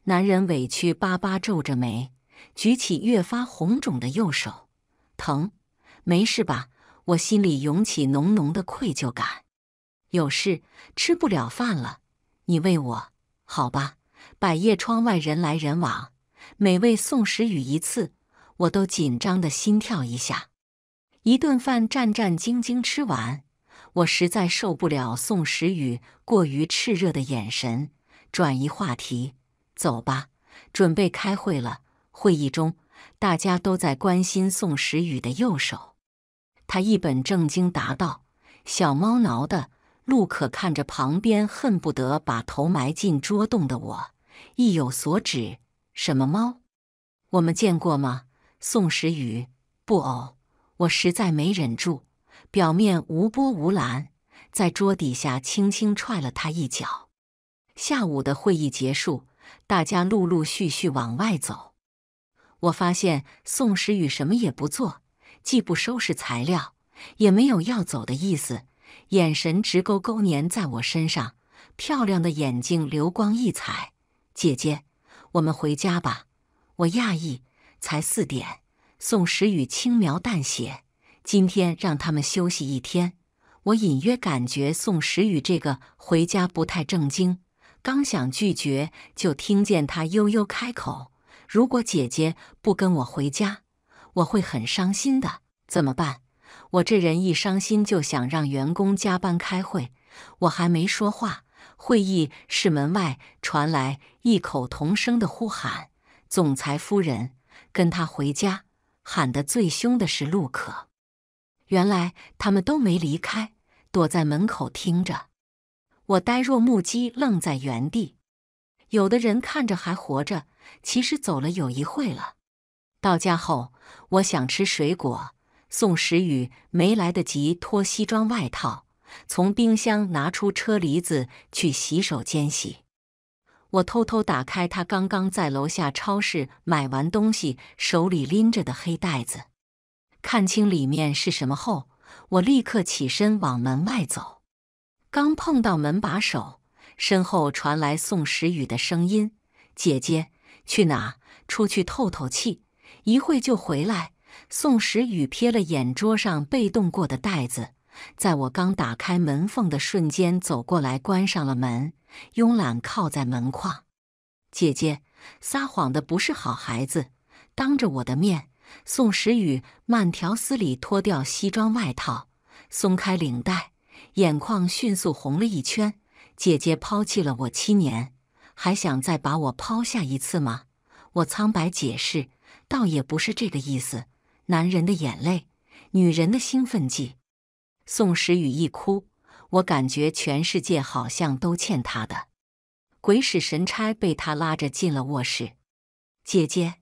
男人委屈巴巴皱着眉，举起越发红肿的右手，疼，没事吧？我心里涌起浓浓的愧疚感。有事，吃不了饭了，你喂我，好吧？百叶窗外人来人往，每喂宋时雨一次，我都紧张的心跳一下。一顿饭战战兢兢吃完。我实在受不了宋时雨过于炽热的眼神，转移话题：“走吧，准备开会了。”会议中，大家都在关心宋时雨的右手。他一本正经答道：“小猫挠的。”陆可看着旁边恨不得把头埋进桌洞的我，意有所指：“什么猫？我们见过吗？”宋时雨：“不，偶。”我实在没忍住。表面无波无澜，在桌底下轻轻踹了他一脚。下午的会议结束，大家陆陆续续往外走。我发现宋时雨什么也不做，既不收拾材料，也没有要走的意思，眼神直勾勾粘在我身上，漂亮的眼睛流光溢彩。姐姐，我们回家吧。我讶异，才四点。宋时雨轻描淡写。今天让他们休息一天。我隐约感觉宋时雨这个回家不太正经，刚想拒绝，就听见他悠悠开口：“如果姐姐不跟我回家，我会很伤心的。怎么办？我这人一伤心就想让员工加班开会。”我还没说话，会议室门外传来异口同声的呼喊：“总裁夫人，跟他回家！”喊得最凶的是陆可。原来他们都没离开，躲在门口听着。我呆若木鸡，愣在原地。有的人看着还活着，其实走了有一会了。到家后，我想吃水果，宋时雨没来得及脱西装外套，从冰箱拿出车厘子去洗手间洗。我偷偷打开他刚刚在楼下超市买完东西手里拎着的黑袋子。看清里面是什么后，我立刻起身往门外走。刚碰到门把手，身后传来宋时雨的声音：“姐姐，去哪？出去透透气，一会就回来。”宋时雨瞥了眼桌上被动过的袋子，在我刚打开门缝的瞬间走过来，关上了门，慵懒靠在门框。“姐姐，撒谎的不是好孩子，当着我的面。”宋时雨慢条斯理脱掉西装外套，松开领带，眼眶迅速红了一圈。姐姐抛弃了我七年，还想再把我抛下一次吗？我苍白解释，倒也不是这个意思。男人的眼泪，女人的兴奋剂。宋时雨一哭，我感觉全世界好像都欠他的。鬼使神差被他拉着进了卧室。姐姐，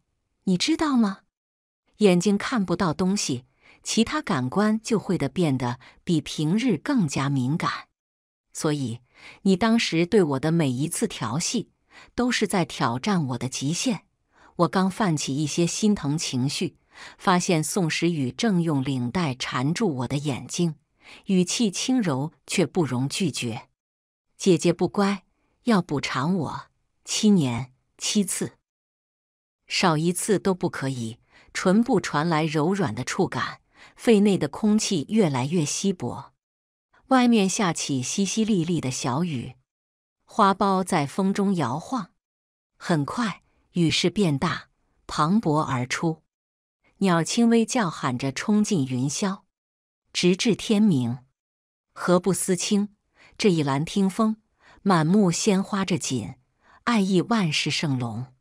你知道吗？眼睛看不到东西，其他感官就会的变得比平日更加敏感。所以你当时对我的每一次调戏，都是在挑战我的极限。我刚泛起一些心疼情绪，发现宋时雨正用领带缠住我的眼睛，语气轻柔却不容拒绝：“姐姐不乖，要补偿我七年七次，少一次都不可以。”唇部传来柔软的触感，肺内的空气越来越稀薄。外面下起淅淅沥沥的小雨，花苞在风中摇晃。很快，雨势变大，磅礴而出。鸟轻微叫喊着冲进云霄，直至天明。何不思清这一兰听风，满目鲜花着锦，爱意万事胜龙。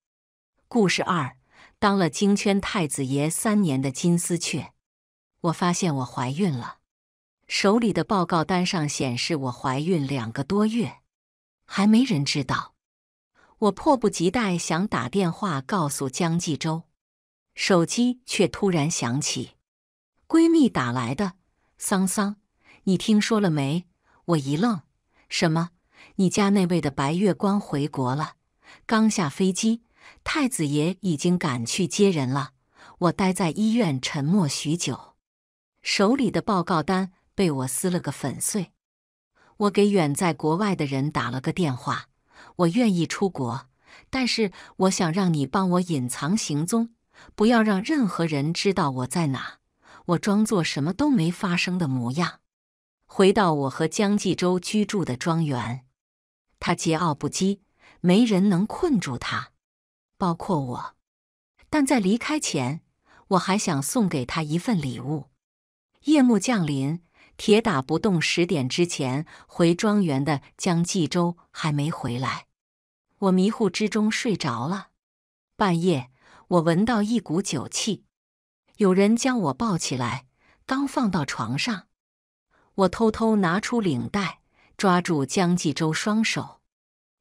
故事二。当了京圈太子爷三年的金丝雀，我发现我怀孕了。手里的报告单上显示我怀孕两个多月，还没人知道。我迫不及待想打电话告诉江继周，手机却突然响起，闺蜜打来的。桑桑，你听说了没？我一愣，什么？你家那位的白月光回国了，刚下飞机。太子爷已经赶去接人了，我待在医院沉默许久，手里的报告单被我撕了个粉碎。我给远在国外的人打了个电话，我愿意出国，但是我想让你帮我隐藏行踪，不要让任何人知道我在哪。我装作什么都没发生的模样，回到我和江继洲居住的庄园。他桀骜不羁，没人能困住他。包括我，但在离开前，我还想送给他一份礼物。夜幕降临，铁打不动，十点之前回庄园的江继洲还没回来。我迷糊之中睡着了。半夜，我闻到一股酒气，有人将我抱起来，刚放到床上，我偷偷拿出领带，抓住江继洲双手，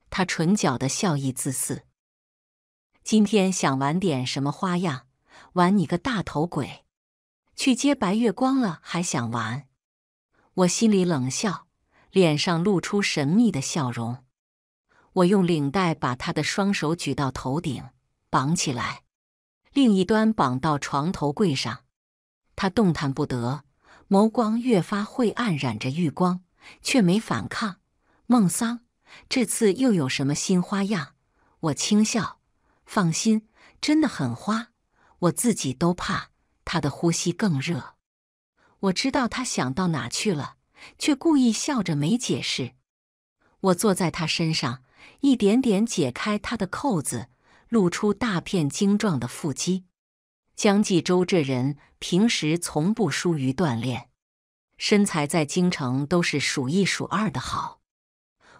他唇角的笑意自肆。今天想玩点什么花样？玩你个大头鬼！去接白月光了，还想玩？我心里冷笑，脸上露出神秘的笑容。我用领带把他的双手举到头顶绑起来，另一端绑到床头柜上，他动弹不得，眸光越发晦暗，染着玉光，却没反抗。孟桑，这次又有什么新花样？我轻笑。放心，真的很花，我自己都怕。他的呼吸更热，我知道他想到哪去了，却故意笑着没解释。我坐在他身上，一点点解开他的扣子，露出大片精壮的腹肌。江继洲这人平时从不疏于锻炼，身材在京城都是数一数二的好。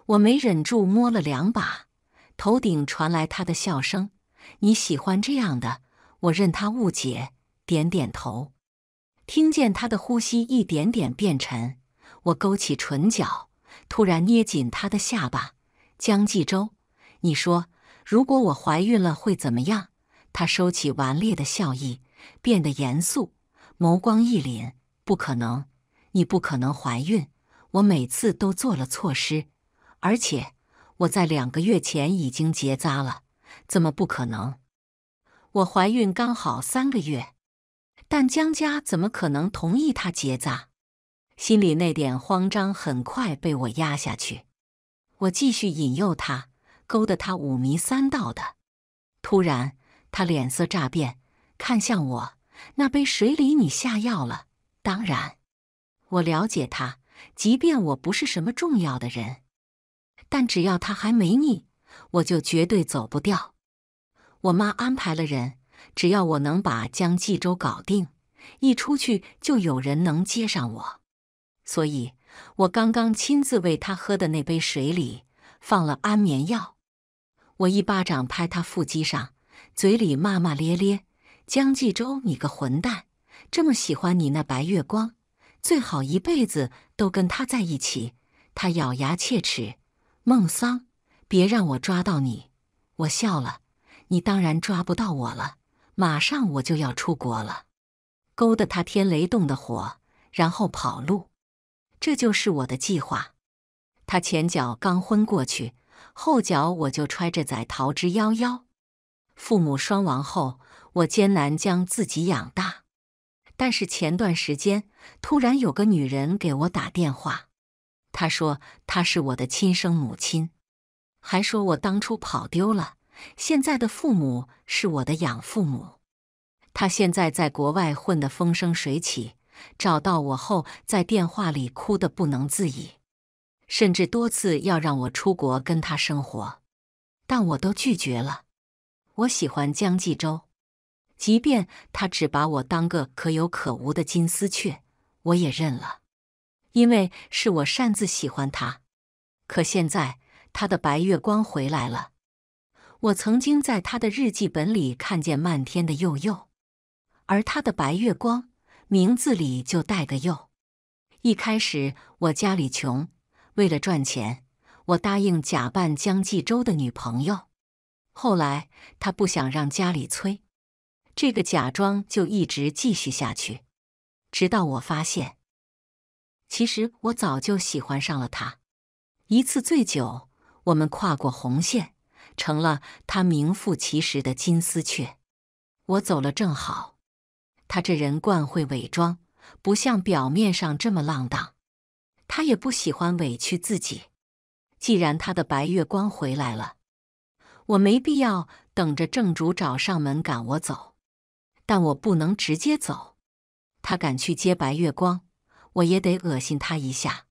我没忍住摸了两把，头顶传来他的笑声。你喜欢这样的，我任他误解，点点头。听见他的呼吸一点点变沉，我勾起唇角，突然捏紧他的下巴。江继洲，你说，如果我怀孕了会怎么样？他收起顽劣的笑意，变得严肃，眸光一凛：“不可能，你不可能怀孕。我每次都做了措施，而且我在两个月前已经结扎了。”怎么不可能？我怀孕刚好三个月，但江家怎么可能同意他结扎？心里那点慌张很快被我压下去。我继续引诱他，勾得他五迷三道的。突然，他脸色乍变，看向我：“那杯水里你下药了？”当然，我了解他。即便我不是什么重要的人，但只要他还没腻，我就绝对走不掉。我妈安排了人，只要我能把江继洲搞定，一出去就有人能接上我。所以，我刚刚亲自为他喝的那杯水里放了安眠药。我一巴掌拍他腹肌上，嘴里骂骂咧咧：“江继洲，你个混蛋，这么喜欢你那白月光，最好一辈子都跟他在一起。”他咬牙切齿：“孟桑，别让我抓到你！”我笑了。你当然抓不到我了，马上我就要出国了，勾得他天雷动的火，然后跑路，这就是我的计划。他前脚刚昏过去，后脚我就揣着崽逃之夭夭。父母双亡后，我艰难将自己养大，但是前段时间突然有个女人给我打电话，她说她是我的亲生母亲，还说我当初跑丢了。现在的父母是我的养父母，他现在在国外混得风生水起，找到我后在电话里哭得不能自已，甚至多次要让我出国跟他生活，但我都拒绝了。我喜欢江继洲，即便他只把我当个可有可无的金丝雀，我也认了，因为是我擅自喜欢他。可现在他的白月光回来了。我曾经在他的日记本里看见漫天的幼幼，而他的白月光名字里就带个幼。一开始我家里穷，为了赚钱，我答应假扮江继洲的女朋友。后来他不想让家里催，这个假装就一直继续下去，直到我发现，其实我早就喜欢上了他。一次醉酒，我们跨过红线。成了他名副其实的金丝雀。我走了正好，他这人惯会伪装，不像表面上这么浪荡。他也不喜欢委屈自己。既然他的白月光回来了，我没必要等着正主找上门赶我走。但我不能直接走。他敢去接白月光，我也得恶心他一下。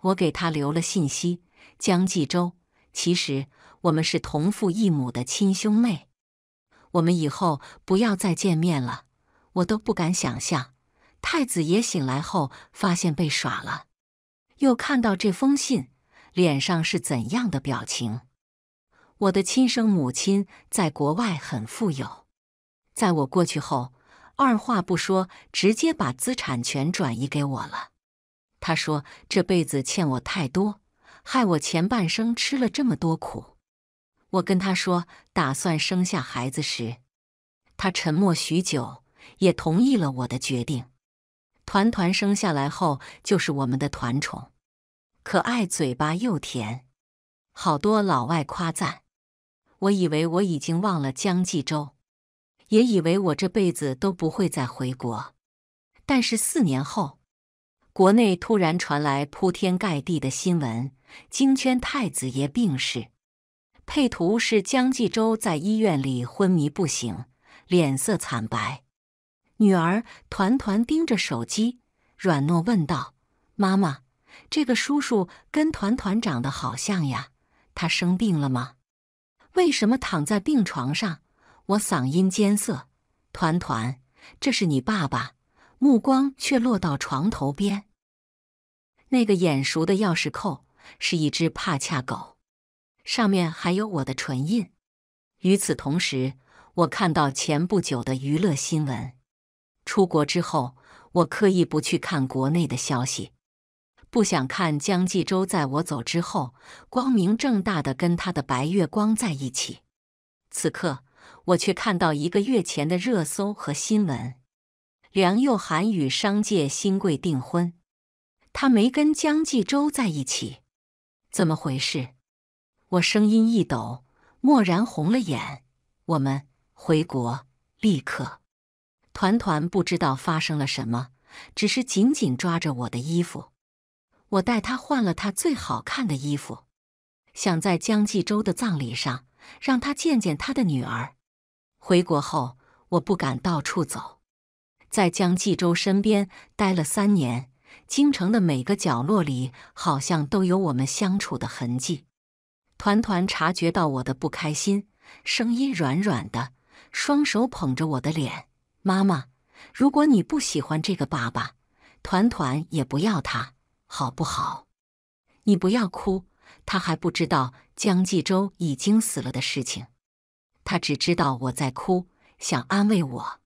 我给他留了信息：江继洲，其实。我们是同父异母的亲兄妹，我们以后不要再见面了。我都不敢想象，太子爷醒来后发现被耍了，又看到这封信，脸上是怎样的表情？我的亲生母亲在国外很富有，在我过去后，二话不说直接把资产全转移给我了。他说这辈子欠我太多，害我前半生吃了这么多苦。我跟他说打算生下孩子时，他沉默许久，也同意了我的决定。团团生下来后就是我们的团宠，可爱嘴巴又甜，好多老外夸赞。我以为我已经忘了江继洲，也以为我这辈子都不会再回国。但是四年后，国内突然传来铺天盖地的新闻：京圈太子爷病逝。配图是江继州在医院里昏迷不醒，脸色惨白。女儿团团盯着手机，软糯问道：“妈妈，这个叔叔跟团团长得好像呀，他生病了吗？为什么躺在病床上？”我嗓音艰涩：“团团，这是你爸爸。”目光却落到床头边那个眼熟的钥匙扣，是一只帕恰狗。上面还有我的唇印。与此同时，我看到前不久的娱乐新闻。出国之后，我刻意不去看国内的消息，不想看江继洲在我走之后光明正大的跟他的白月光在一起。此刻，我却看到一个月前的热搜和新闻：梁又涵与商界新贵订婚，他没跟江继洲在一起，怎么回事？我声音一抖，蓦然红了眼。我们回国，立刻。团团不知道发生了什么，只是紧紧抓着我的衣服。我带他换了他最好看的衣服，想在江继周的葬礼上让他见见他的女儿。回国后，我不敢到处走，在江继周身边待了三年，京城的每个角落里好像都有我们相处的痕迹。团团察觉到我的不开心，声音软软的，双手捧着我的脸。妈妈，如果你不喜欢这个爸爸，团团也不要他，好不好？你不要哭，他还不知道江继洲已经死了的事情，他只知道我在哭，想安慰我。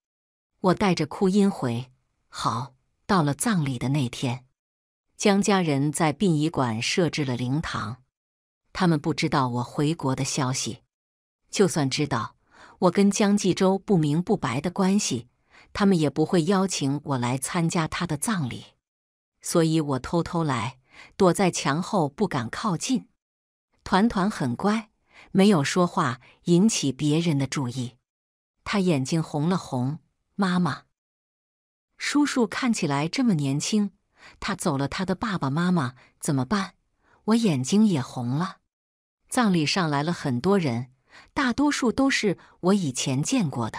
我带着哭音回。好，到了葬礼的那天，江家人在殡仪馆设置了灵堂。他们不知道我回国的消息，就算知道我跟江继洲不明不白的关系，他们也不会邀请我来参加他的葬礼。所以我偷偷来，躲在墙后不敢靠近。团团很乖，没有说话引起别人的注意。他眼睛红了红，妈妈，叔叔看起来这么年轻，他走了，他的爸爸妈妈怎么办？我眼睛也红了。葬礼上来了很多人，大多数都是我以前见过的。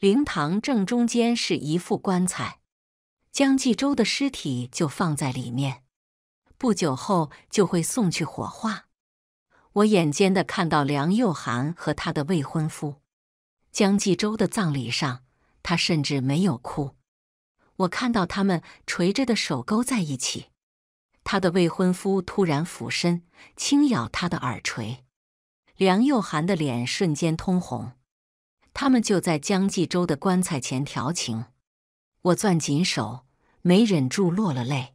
灵堂正中间是一副棺材，江继周的尸体就放在里面，不久后就会送去火化。我眼尖的看到梁又寒和他的未婚夫江继周的葬礼上，他甚至没有哭。我看到他们垂着的手勾在一起。他的未婚夫突然俯身轻咬他的耳垂，梁又涵的脸瞬间通红。他们就在江继周的棺材前调情。我攥紧手，没忍住落了泪。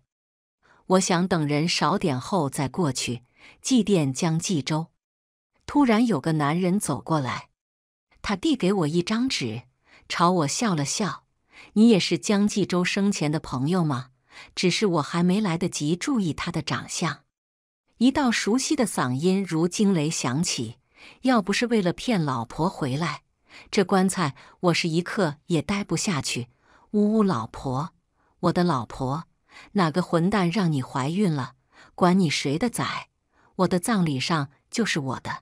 我想等人少点后再过去祭奠江继周。突然有个男人走过来，他递给我一张纸，朝我笑了笑：“你也是江继周生前的朋友吗？”只是我还没来得及注意他的长相，一道熟悉的嗓音如惊雷响起。要不是为了骗老婆回来，这棺材我是一刻也待不下去。呜呜，老婆，我的老婆，哪个混蛋让你怀孕了？管你谁的崽，我的葬礼上就是我的。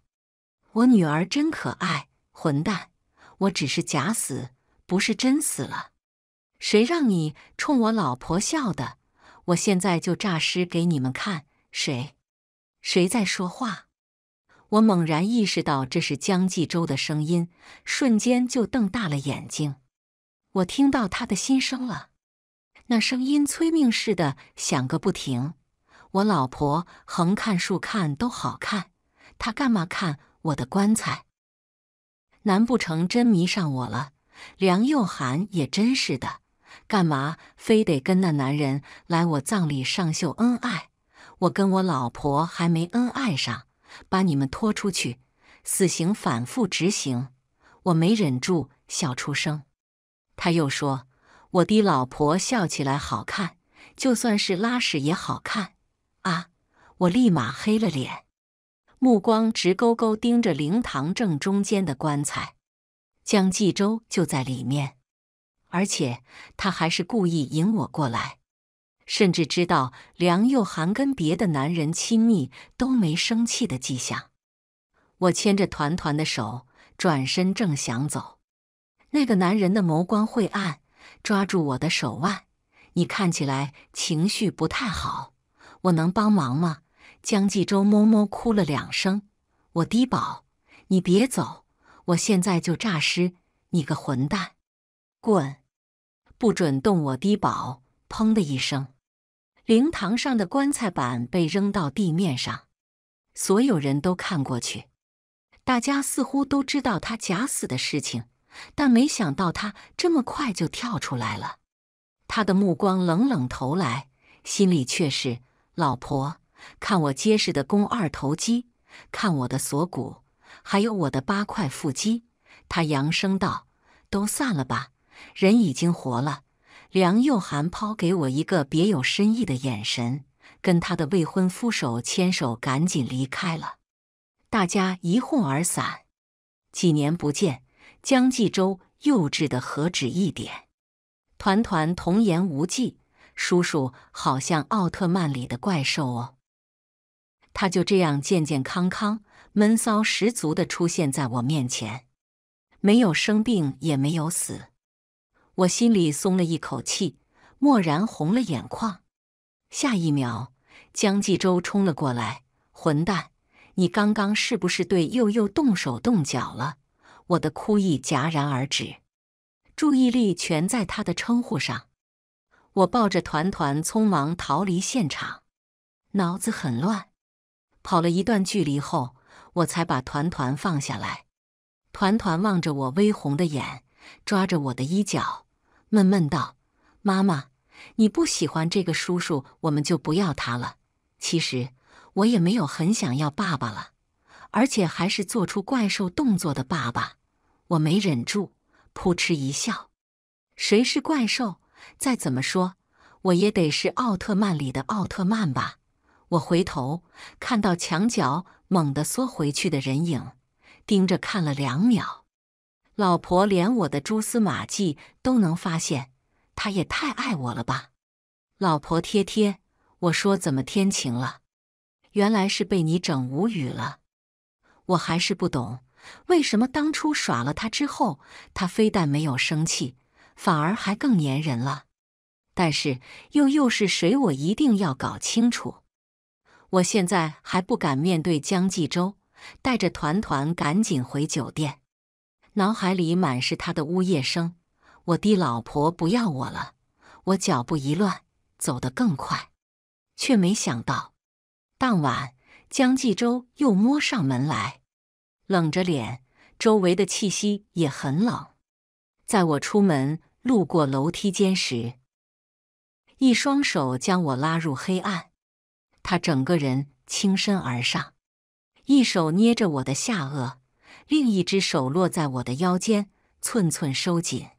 我女儿真可爱。混蛋，我只是假死，不是真死了。谁让你冲我老婆笑的？我现在就诈尸给你们看！谁？谁在说话？我猛然意识到这是江继洲的声音，瞬间就瞪大了眼睛。我听到他的心声了，那声音催命似的响个不停。我老婆横看竖看都好看，她干嘛看我的棺材？难不成真迷上我了？梁又寒也真是的。干嘛非得跟那男人来我葬礼上秀恩爱？我跟我老婆还没恩爱上，把你们拖出去，死刑反复执行！我没忍住笑出声。他又说：“我的老婆笑起来好看，就算是拉屎也好看啊！”我立马黑了脸，目光直勾勾盯着灵堂正中间的棺材，江继洲就在里面。而且他还是故意引我过来，甚至知道梁又寒跟别的男人亲密都没生气的迹象。我牵着团团的手转身正想走，那个男人的眸光晦暗，抓住我的手腕：“你看起来情绪不太好，我能帮忙吗？”江继州摸摸哭了两声：“我低保，你别走，我现在就诈尸！你个混蛋！”滚！不准动我低保！砰的一声，灵堂上的棺材板被扔到地面上，所有人都看过去。大家似乎都知道他假死的事情，但没想到他这么快就跳出来了。他的目光冷冷投来，心里却是：老婆，看我结实的肱二头肌，看我的锁骨，还有我的八块腹肌。他扬声道：“都散了吧。”人已经活了，梁又寒抛给我一个别有深意的眼神，跟他的未婚夫手牵手，赶紧离开了。大家一哄而散。几年不见，江继洲幼稚的何止一点？团团童言无忌，叔叔好像奥特曼里的怪兽哦。他就这样健健康康、闷骚十足的出现在我面前，没有生病，也没有死。我心里松了一口气，蓦然红了眼眶。下一秒，江继洲冲了过来：“混蛋，你刚刚是不是对佑佑动手动脚了？”我的哭意戛然而止，注意力全在他的称呼上。我抱着团团，匆忙逃离现场，脑子很乱。跑了一段距离后，我才把团团放下来。团团望着我微红的眼，抓着我的衣角。闷闷道：“妈妈，你不喜欢这个叔叔，我们就不要他了。其实我也没有很想要爸爸了，而且还是做出怪兽动作的爸爸，我没忍住，扑哧一笑。谁是怪兽？再怎么说，我也得是奥特曼里的奥特曼吧？”我回头看到墙角猛地缩回去的人影，盯着看了两秒。老婆连我的蛛丝马迹都能发现，他也太爱我了吧！老婆贴贴，我说怎么天晴了？原来是被你整无语了。我还是不懂，为什么当初耍了他之后，他非但没有生气，反而还更粘人了。但是又又是谁？我一定要搞清楚。我现在还不敢面对江继州，带着团团赶紧回酒店。脑海里满是他的呜咽声。我的老婆不要我了。我脚步一乱，走得更快，却没想到当晚江继洲又摸上门来，冷着脸，周围的气息也很冷。在我出门路过楼梯间时，一双手将我拉入黑暗。他整个人倾身而上，一手捏着我的下颚。另一只手落在我的腰间，寸寸收紧。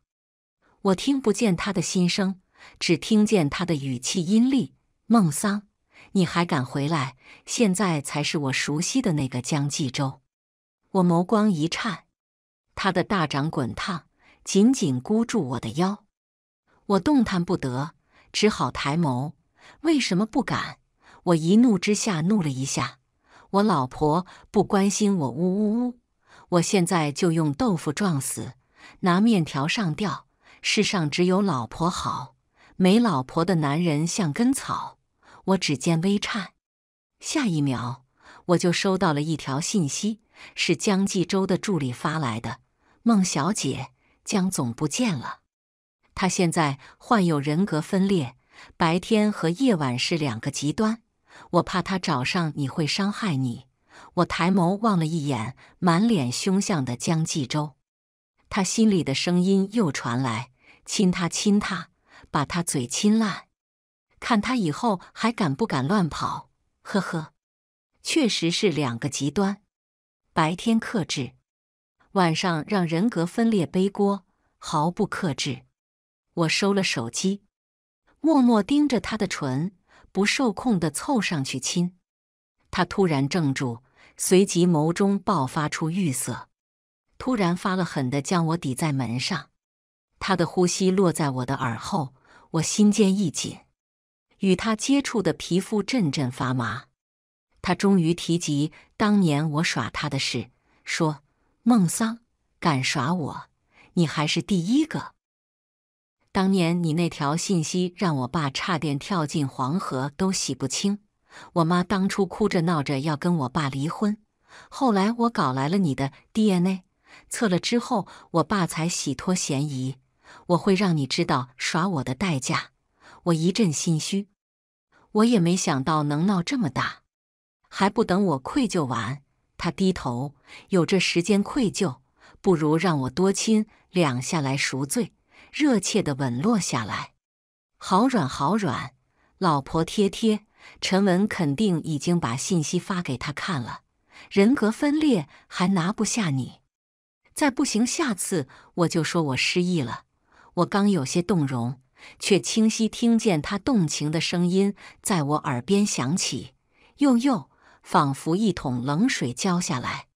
我听不见他的心声，只听见他的语气阴厉：“孟桑，你还敢回来？现在才是我熟悉的那个江继洲。”我眸光一颤，他的大掌滚烫，紧紧箍住我的腰，我动弹不得，只好抬眸：“为什么不敢？”我一怒之下怒了一下，我老婆不关心我，呜呜呜。我现在就用豆腐撞死，拿面条上吊。世上只有老婆好，没老婆的男人像根草。我指尖微颤，下一秒我就收到了一条信息，是江继洲的助理发来的：“孟小姐，江总不见了，他现在患有人格分裂，白天和夜晚是两个极端。我怕他找上你会伤害你。”我抬眸望了一眼满脸凶相的江继州，他心里的声音又传来：“亲他，亲他，把他嘴亲烂，看他以后还敢不敢乱跑。”呵呵，确实是两个极端，白天克制，晚上让人格分裂背锅，毫不克制。我收了手机，默默盯着他的唇，不受控的凑上去亲。他突然怔住。随即眸中爆发出玉色，突然发了狠的将我抵在门上，他的呼吸落在我的耳后，我心间一紧，与他接触的皮肤阵阵发麻。他终于提及当年我耍他的事，说：“孟桑，敢耍我，你还是第一个。当年你那条信息让我爸差点跳进黄河都洗不清。”我妈当初哭着闹着要跟我爸离婚，后来我搞来了你的 DNA，测了之后我爸才洗脱嫌疑。我会让你知道耍我的代价。我一阵心虚，我也没想到能闹这么大，还不等我愧疚完，他低头，有这时间愧疚，不如让我多亲两下来赎罪。热切的吻落下来，好软好软，老婆贴贴。陈文肯定已经把信息发给他看了，人格分裂还拿不下你，再不行下次我就说我失忆了。我刚有些动容，却清晰听见他动情的声音在我耳边响起，又又仿佛一桶冷水浇下来，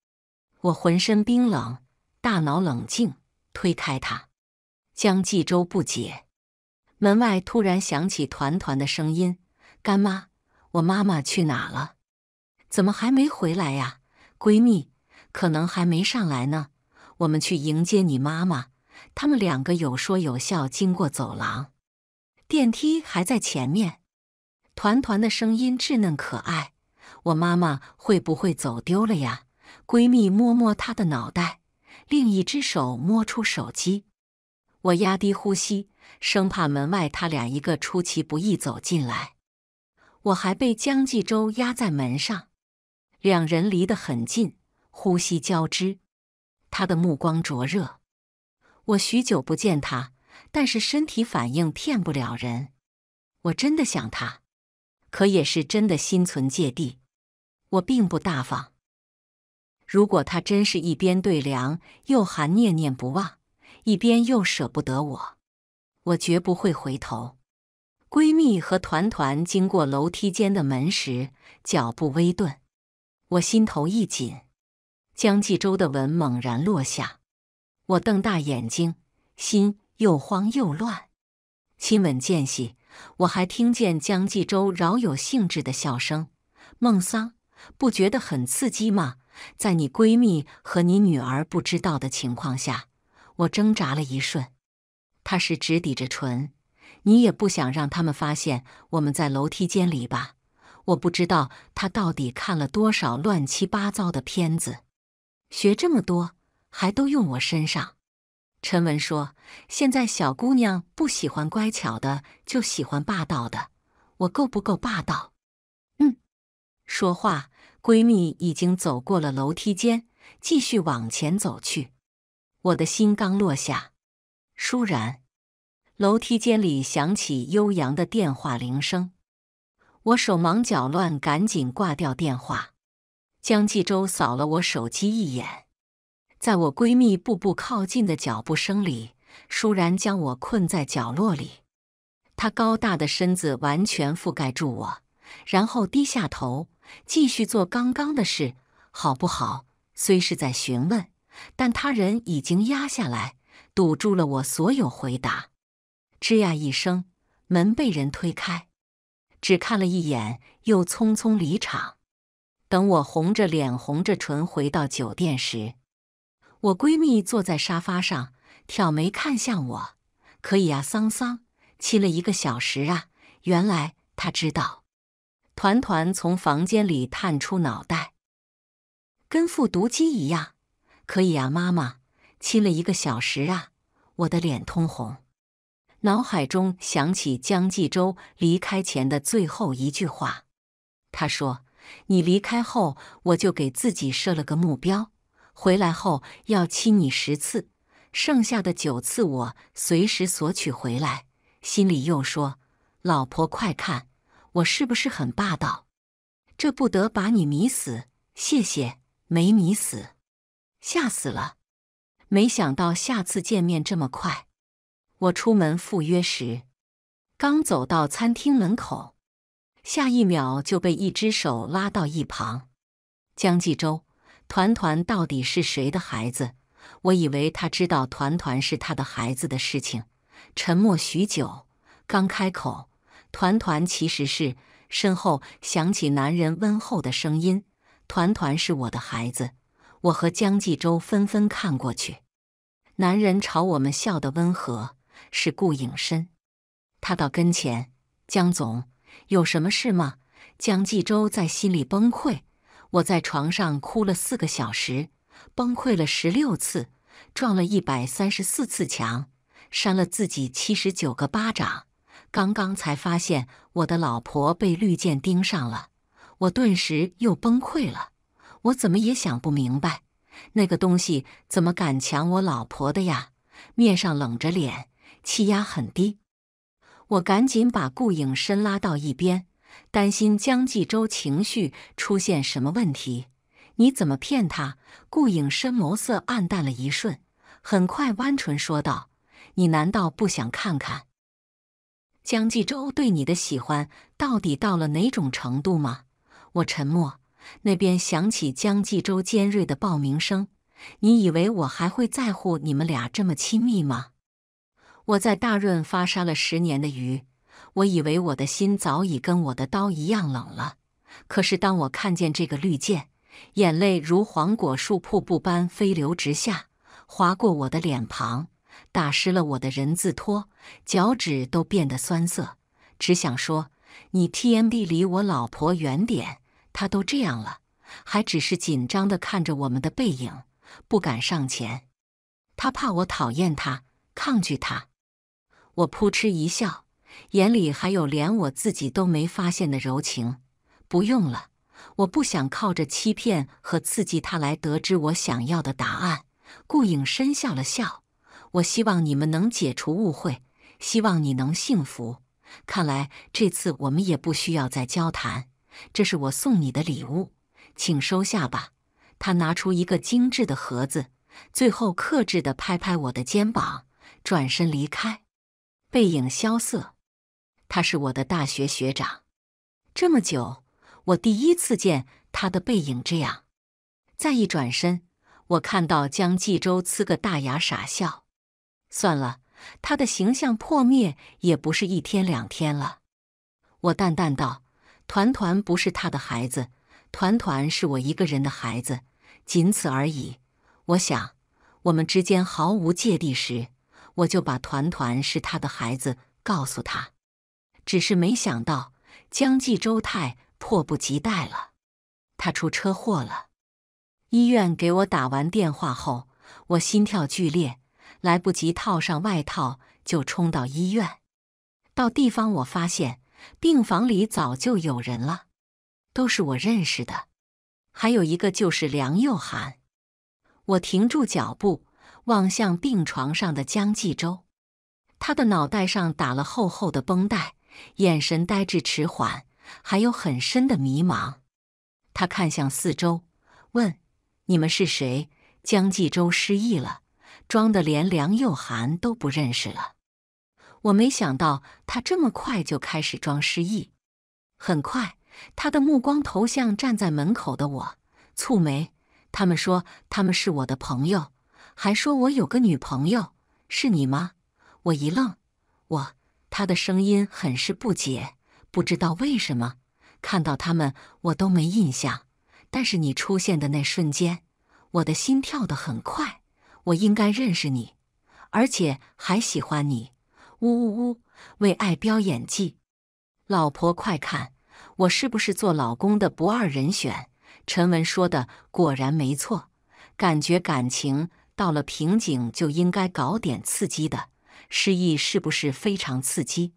我浑身冰冷，大脑冷静，推开他。江继州不解，门外突然响起团团的声音：“干妈。”我妈妈去哪了？怎么还没回来呀？闺蜜，可能还没上来呢。我们去迎接你妈妈。他们两个有说有笑，经过走廊，电梯还在前面。团团的声音稚嫩可爱。我妈妈会不会走丢了呀？闺蜜摸摸她的脑袋，另一只手摸出手机。我压低呼吸，生怕门外他俩一个出其不意走进来。我还被江继洲压在门上，两人离得很近，呼吸交织。他的目光灼热。我许久不见他，但是身体反应骗不了人。我真的想他，可也是真的心存芥蒂。我并不大方。如果他真是一边对梁又含念念不忘，一边又舍不得我，我绝不会回头。闺蜜和团团经过楼梯间的门时，脚步微顿，我心头一紧。江继洲的吻猛然落下，我瞪大眼睛，心又慌又乱。亲吻间隙，我还听见江继洲饶有兴致的笑声：“孟桑，不觉得很刺激吗？”在你闺蜜和你女儿不知道的情况下，我挣扎了一瞬，他是直抵着唇。你也不想让他们发现我们在楼梯间里吧？我不知道他到底看了多少乱七八糟的片子，学这么多还都用我身上。陈文说：“现在小姑娘不喜欢乖巧的，就喜欢霸道的。我够不够霸道？”嗯。说话，闺蜜已经走过了楼梯间，继续往前走去。我的心刚落下，舒然。楼梯间里响起悠扬的电话铃声，我手忙脚乱，赶紧挂掉电话。江继州扫了我手机一眼，在我闺蜜步步靠近的脚步声里，倏然将我困在角落里。他高大的身子完全覆盖住我，然后低下头，继续做刚刚的事，好不好？虽是在询问，但他人已经压下来，堵住了我所有回答。吱呀一声，门被人推开，只看了一眼，又匆匆离场。等我红着脸、红着唇回到酒店时，我闺蜜坐在沙发上，挑眉看向我：“可以啊，桑桑，亲了一个小时啊。”原来她知道。团团从房间里探出脑袋，跟复读机一样：“可以啊，妈妈，亲了一个小时啊。”我的脸通红。脑海中想起江继洲离开前的最后一句话，他说：“你离开后，我就给自己设了个目标，回来后要亲你十次，剩下的九次我随时索取回来。”心里又说：“老婆，快看，我是不是很霸道？这不得把你迷死？”谢谢，没迷死，吓死了！没想到下次见面这么快。我出门赴约时，刚走到餐厅门口，下一秒就被一只手拉到一旁。江继洲，团团到底是谁的孩子？我以为他知道团团是他的孩子的事情。沉默许久，刚开口，团团其实是身后响起男人温厚的声音：“团团是我的孩子。”我和江继洲纷纷看过去，男人朝我们笑得温和。是顾影深，他到跟前，江总，有什么事吗？江继洲在心里崩溃，我在床上哭了四个小时，崩溃了十六次，撞了一百三十四次墙，扇了自己七十九个巴掌。刚刚才发现我的老婆被绿箭盯上了，我顿时又崩溃了。我怎么也想不明白，那个东西怎么敢抢我老婆的呀？面上冷着脸。气压很低，我赶紧把顾影深拉到一边，担心江继洲情绪出现什么问题。你怎么骗他？顾影深眸色暗淡了一瞬，很快弯唇说道：“你难道不想看看江继洲对你的喜欢到底到了哪种程度吗？”我沉默。那边响起江继洲尖锐的爆鸣声。你以为我还会在乎你们俩这么亲密吗？我在大润发杀了十年的鱼，我以为我的心早已跟我的刀一样冷了。可是当我看见这个绿箭，眼泪如黄果树瀑布般飞流直下，划过我的脸庞，打湿了我的人字拖，脚趾都变得酸涩。只想说，你 TMB 离我老婆远点，她都这样了，还只是紧张的看着我们的背影，不敢上前。他怕我讨厌他，抗拒他。我扑哧一笑，眼里还有连我自己都没发现的柔情。不用了，我不想靠着欺骗和刺激他来得知我想要的答案。顾影深笑了笑，我希望你们能解除误会，希望你能幸福。看来这次我们也不需要再交谈。这是我送你的礼物，请收下吧。他拿出一个精致的盒子，最后克制地拍拍我的肩膀，转身离开。背影萧瑟，他是我的大学学长，这么久，我第一次见他的背影这样。再一转身，我看到江继洲呲个大牙傻笑。算了，他的形象破灭也不是一天两天了。我淡淡道：“团团不是他的孩子，团团是我一个人的孩子，仅此而已。”我想，我们之间毫无芥蒂时。我就把团团是他的孩子告诉他，只是没想到江继周太迫不及待了，他出车祸了。医院给我打完电话后，我心跳剧烈，来不及套上外套就冲到医院。到地方，我发现病房里早就有人了，都是我认识的，还有一个就是梁又寒。我停住脚步。望向病床上的江继洲，他的脑袋上打了厚厚的绷带，眼神呆滞迟缓，还有很深的迷茫。他看向四周，问：“你们是谁？”江继洲失忆了，装的连梁又寒都不认识了。我没想到他这么快就开始装失忆。很快，他的目光投向站在门口的我，蹙眉：“他们说，他们是我的朋友。”还说我有个女朋友，是你吗？我一愣，我他的声音很是不解，不知道为什么看到他们我都没印象，但是你出现的那瞬间，我的心跳得很快，我应该认识你，而且还喜欢你。呜呜呜，为爱飙演技，老婆快看，我是不是做老公的不二人选？陈文说的果然没错，感觉感情。到了瓶颈就应该搞点刺激的，失忆是不是非常刺激？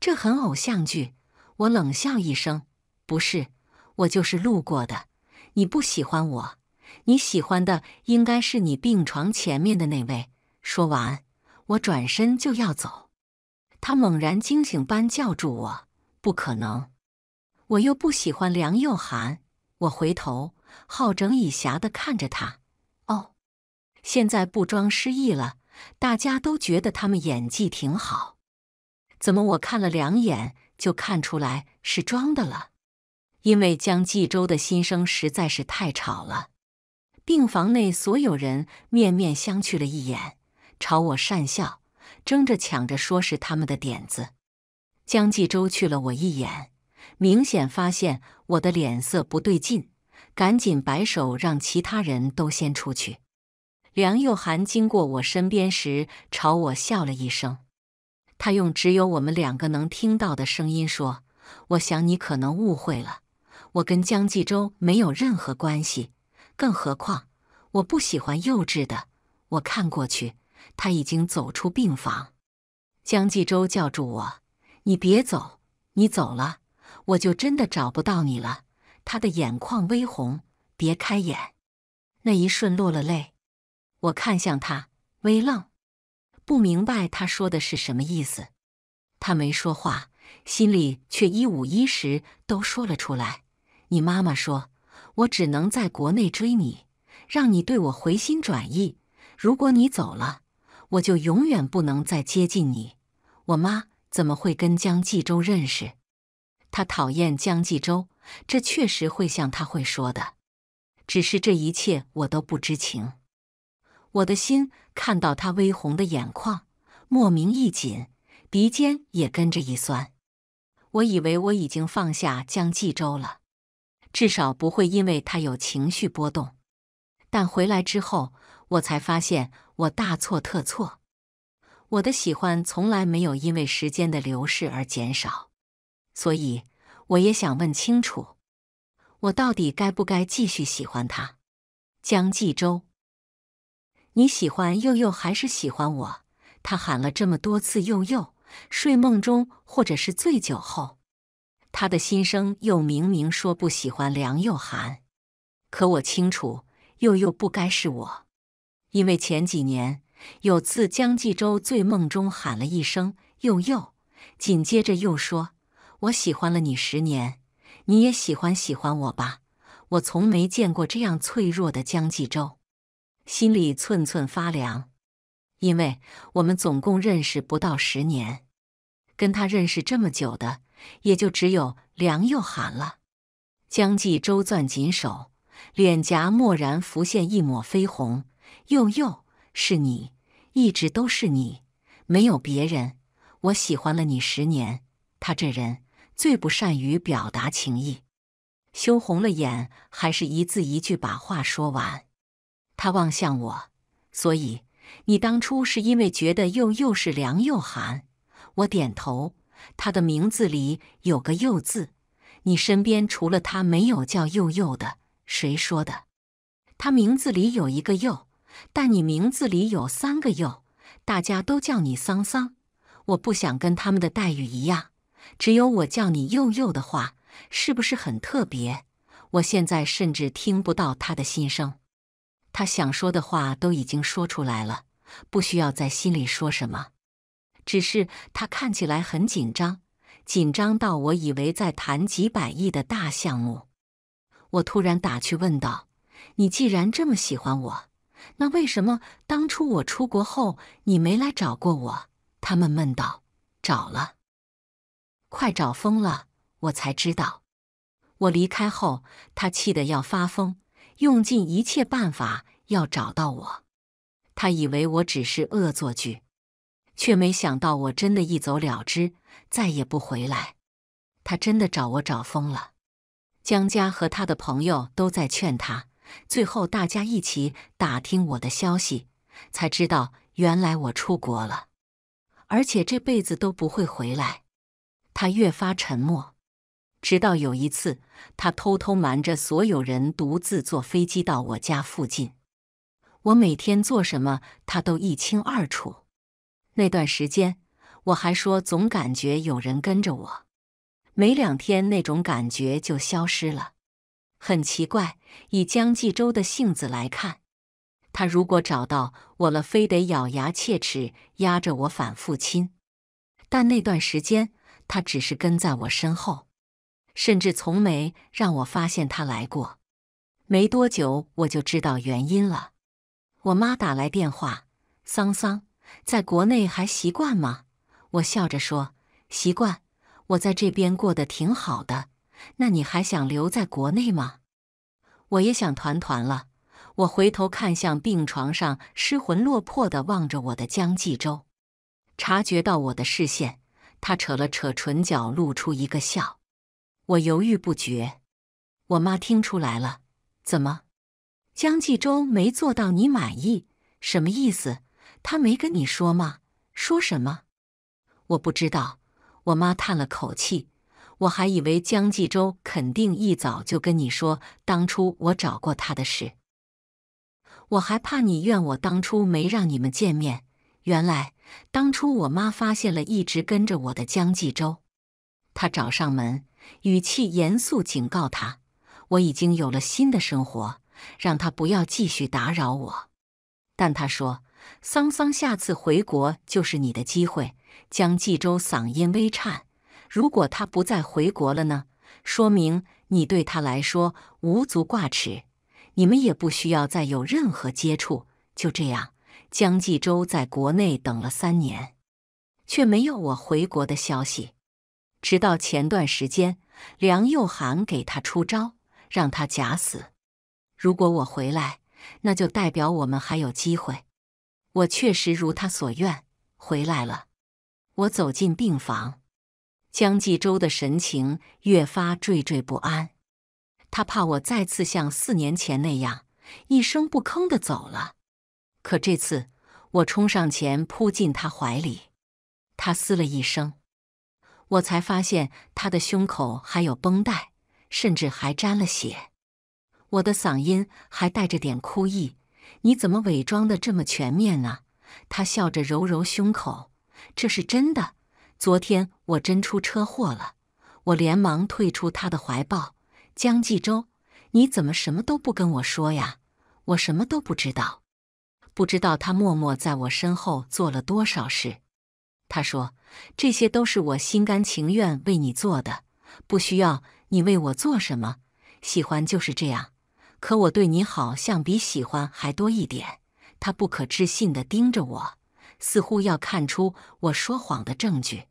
这很偶像剧。我冷笑一声：“不是，我就是路过的。你不喜欢我，你喜欢的应该是你病床前面的那位。”说完，我转身就要走。他猛然惊醒般叫住我：“不可能！我又不喜欢梁又寒。”我回头，好整以暇的看着他。现在不装失忆了，大家都觉得他们演技挺好。怎么我看了两眼就看出来是装的了？因为江继洲的心声实在是太吵了。病房内所有人面面相觑了一眼，朝我讪笑，争着抢着说是他们的点子。江继洲去了我一眼，明显发现我的脸色不对劲，赶紧摆手让其他人都先出去。梁又寒经过我身边时，朝我笑了一声。他用只有我们两个能听到的声音说：“我想你可能误会了，我跟江继州没有任何关系。更何况，我不喜欢幼稚的。”我看过去，他已经走出病房。江继州叫住我：“你别走，你走了，我就真的找不到你了。”他的眼眶微红，别开眼，那一瞬落了泪。我看向他，微愣，不明白他说的是什么意思。他没说话，心里却一五一十都说了出来。你妈妈说，我只能在国内追你，让你对我回心转意。如果你走了，我就永远不能再接近你。我妈怎么会跟江继州认识？他讨厌江继州，这确实会像他会说的。只是这一切我都不知情。我的心看到他微红的眼眶，莫名一紧，鼻尖也跟着一酸。我以为我已经放下江继洲了，至少不会因为他有情绪波动。但回来之后，我才发现我大错特错。我的喜欢从来没有因为时间的流逝而减少，所以我也想问清楚：我到底该不该继续喜欢他，江继洲？你喜欢佑佑还是喜欢我？他喊了这么多次佑佑，睡梦中或者是醉酒后，他的心声又明明说不喜欢梁又寒，可我清楚，佑佑不该是我，因为前几年有次江继洲醉梦中喊了一声佑佑，紧接着又说：“我喜欢了你十年，你也喜欢喜欢我吧。”我从没见过这样脆弱的江继洲。心里寸寸发凉，因为我们总共认识不到十年，跟他认识这么久的也就只有梁又寒了。江继周攥紧手，脸颊蓦然浮现一抹绯红。又又，是你，一直都是你，没有别人。我喜欢了你十年。他这人最不善于表达情意，羞红了眼，还是一字一句把话说完。他望向我，所以你当初是因为觉得又又是凉又寒。我点头。他的名字里有个“又”字，你身边除了他，没有叫又又的。谁说的？他名字里有一个“又”，但你名字里有三个“又”。大家都叫你桑桑，我不想跟他们的待遇一样。只有我叫你又又的话，是不是很特别？我现在甚至听不到他的心声。他想说的话都已经说出来了，不需要在心里说什么。只是他看起来很紧张，紧张到我以为在谈几百亿的大项目。我突然打趣问道：“你既然这么喜欢我，那为什么当初我出国后你没来找过我？”他闷闷道：“找了，快找疯了。”我才知道，我离开后他气得要发疯。用尽一切办法要找到我，他以为我只是恶作剧，却没想到我真的，一走了之，再也不回来。他真的找我找疯了，江家和他的朋友都在劝他，最后大家一起打听我的消息，才知道原来我出国了，而且这辈子都不会回来。他越发沉默。直到有一次，他偷偷瞒着所有人，独自坐飞机到我家附近。我每天做什么，他都一清二楚。那段时间，我还说总感觉有人跟着我。没两天，那种感觉就消失了，很奇怪。以江继洲的性子来看，他如果找到我了，非得咬牙切齿，压着我反复亲。但那段时间，他只是跟在我身后。甚至从没让我发现他来过。没多久，我就知道原因了。我妈打来电话：“桑桑，在国内还习惯吗？”我笑着说：“习惯，我在这边过得挺好的。”那你还想留在国内吗？我也想团团了。我回头看向病床上失魂落魄的望着我的江继州，察觉到我的视线，他扯了扯唇角，露出一个笑。我犹豫不决，我妈听出来了。怎么，江继洲没做到你满意？什么意思？他没跟你说吗？说什么？我不知道。我妈叹了口气。我还以为江继洲肯定一早就跟你说当初我找过他的事。我还怕你怨我当初没让你们见面。原来当初我妈发现了一直跟着我的江继洲，他找上门。语气严肃，警告他：“我已经有了新的生活，让他不要继续打扰我。”但他说：“桑桑下次回国就是你的机会。”江继周嗓音微颤：“如果他不再回国了呢？说明你对他来说无足挂齿，你们也不需要再有任何接触。”就这样，江继周在国内等了三年，却没有我回国的消息。直到前段时间，梁又寒给他出招，让他假死。如果我回来，那就代表我们还有机会。我确实如他所愿回来了。我走进病房，江继洲的神情越发惴惴不安。他怕我再次像四年前那样一声不吭的走了。可这次，我冲上前扑进他怀里，他嘶了一声。我才发现他的胸口还有绷带，甚至还沾了血。我的嗓音还带着点哭意。你怎么伪装的这么全面呢？他笑着揉揉胸口：“这是真的，昨天我真出车祸了。”我连忙退出他的怀抱。江继洲，你怎么什么都不跟我说呀？我什么都不知道，不知道他默默在我身后做了多少事。他说：“这些都是我心甘情愿为你做的，不需要你为我做什么。喜欢就是这样。可我对你好像比喜欢还多一点。”他不可置信地盯着我，似乎要看出我说谎的证据。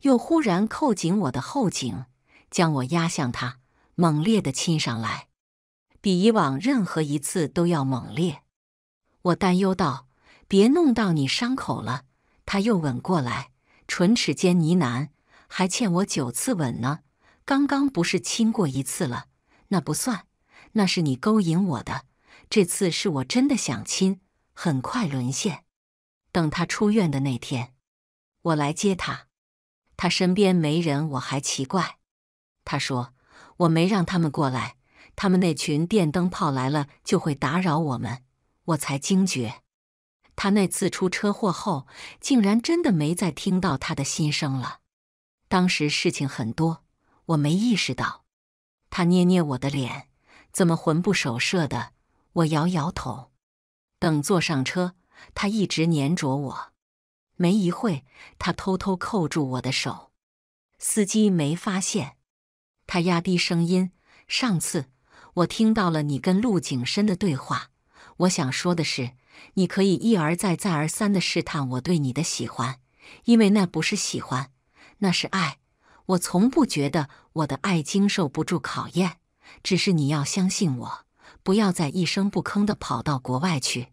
又忽然扣紧我的后颈，将我压向他，猛烈地亲上来，比以往任何一次都要猛烈。我担忧道：“别弄到你伤口了。”他又吻过来，唇齿间呢喃：“还欠我九次吻呢，刚刚不是亲过一次了？那不算，那是你勾引我的。这次是我真的想亲，很快沦陷。等他出院的那天，我来接他。他身边没人，我还奇怪。他说我没让他们过来，他们那群电灯泡来了就会打扰我们，我才惊觉。”他那次出车祸后，竟然真的没再听到他的心声了。当时事情很多，我没意识到。他捏捏我的脸，怎么魂不守舍的？我摇摇头。等坐上车，他一直粘着我。没一会，他偷偷扣住我的手，司机没发现。他压低声音：“上次我听到了你跟陆景深的对话。我想说的是。”你可以一而再、再而三的试探我对你的喜欢，因为那不是喜欢，那是爱。我从不觉得我的爱经受不住考验，只是你要相信我，不要再一声不吭的跑到国外去。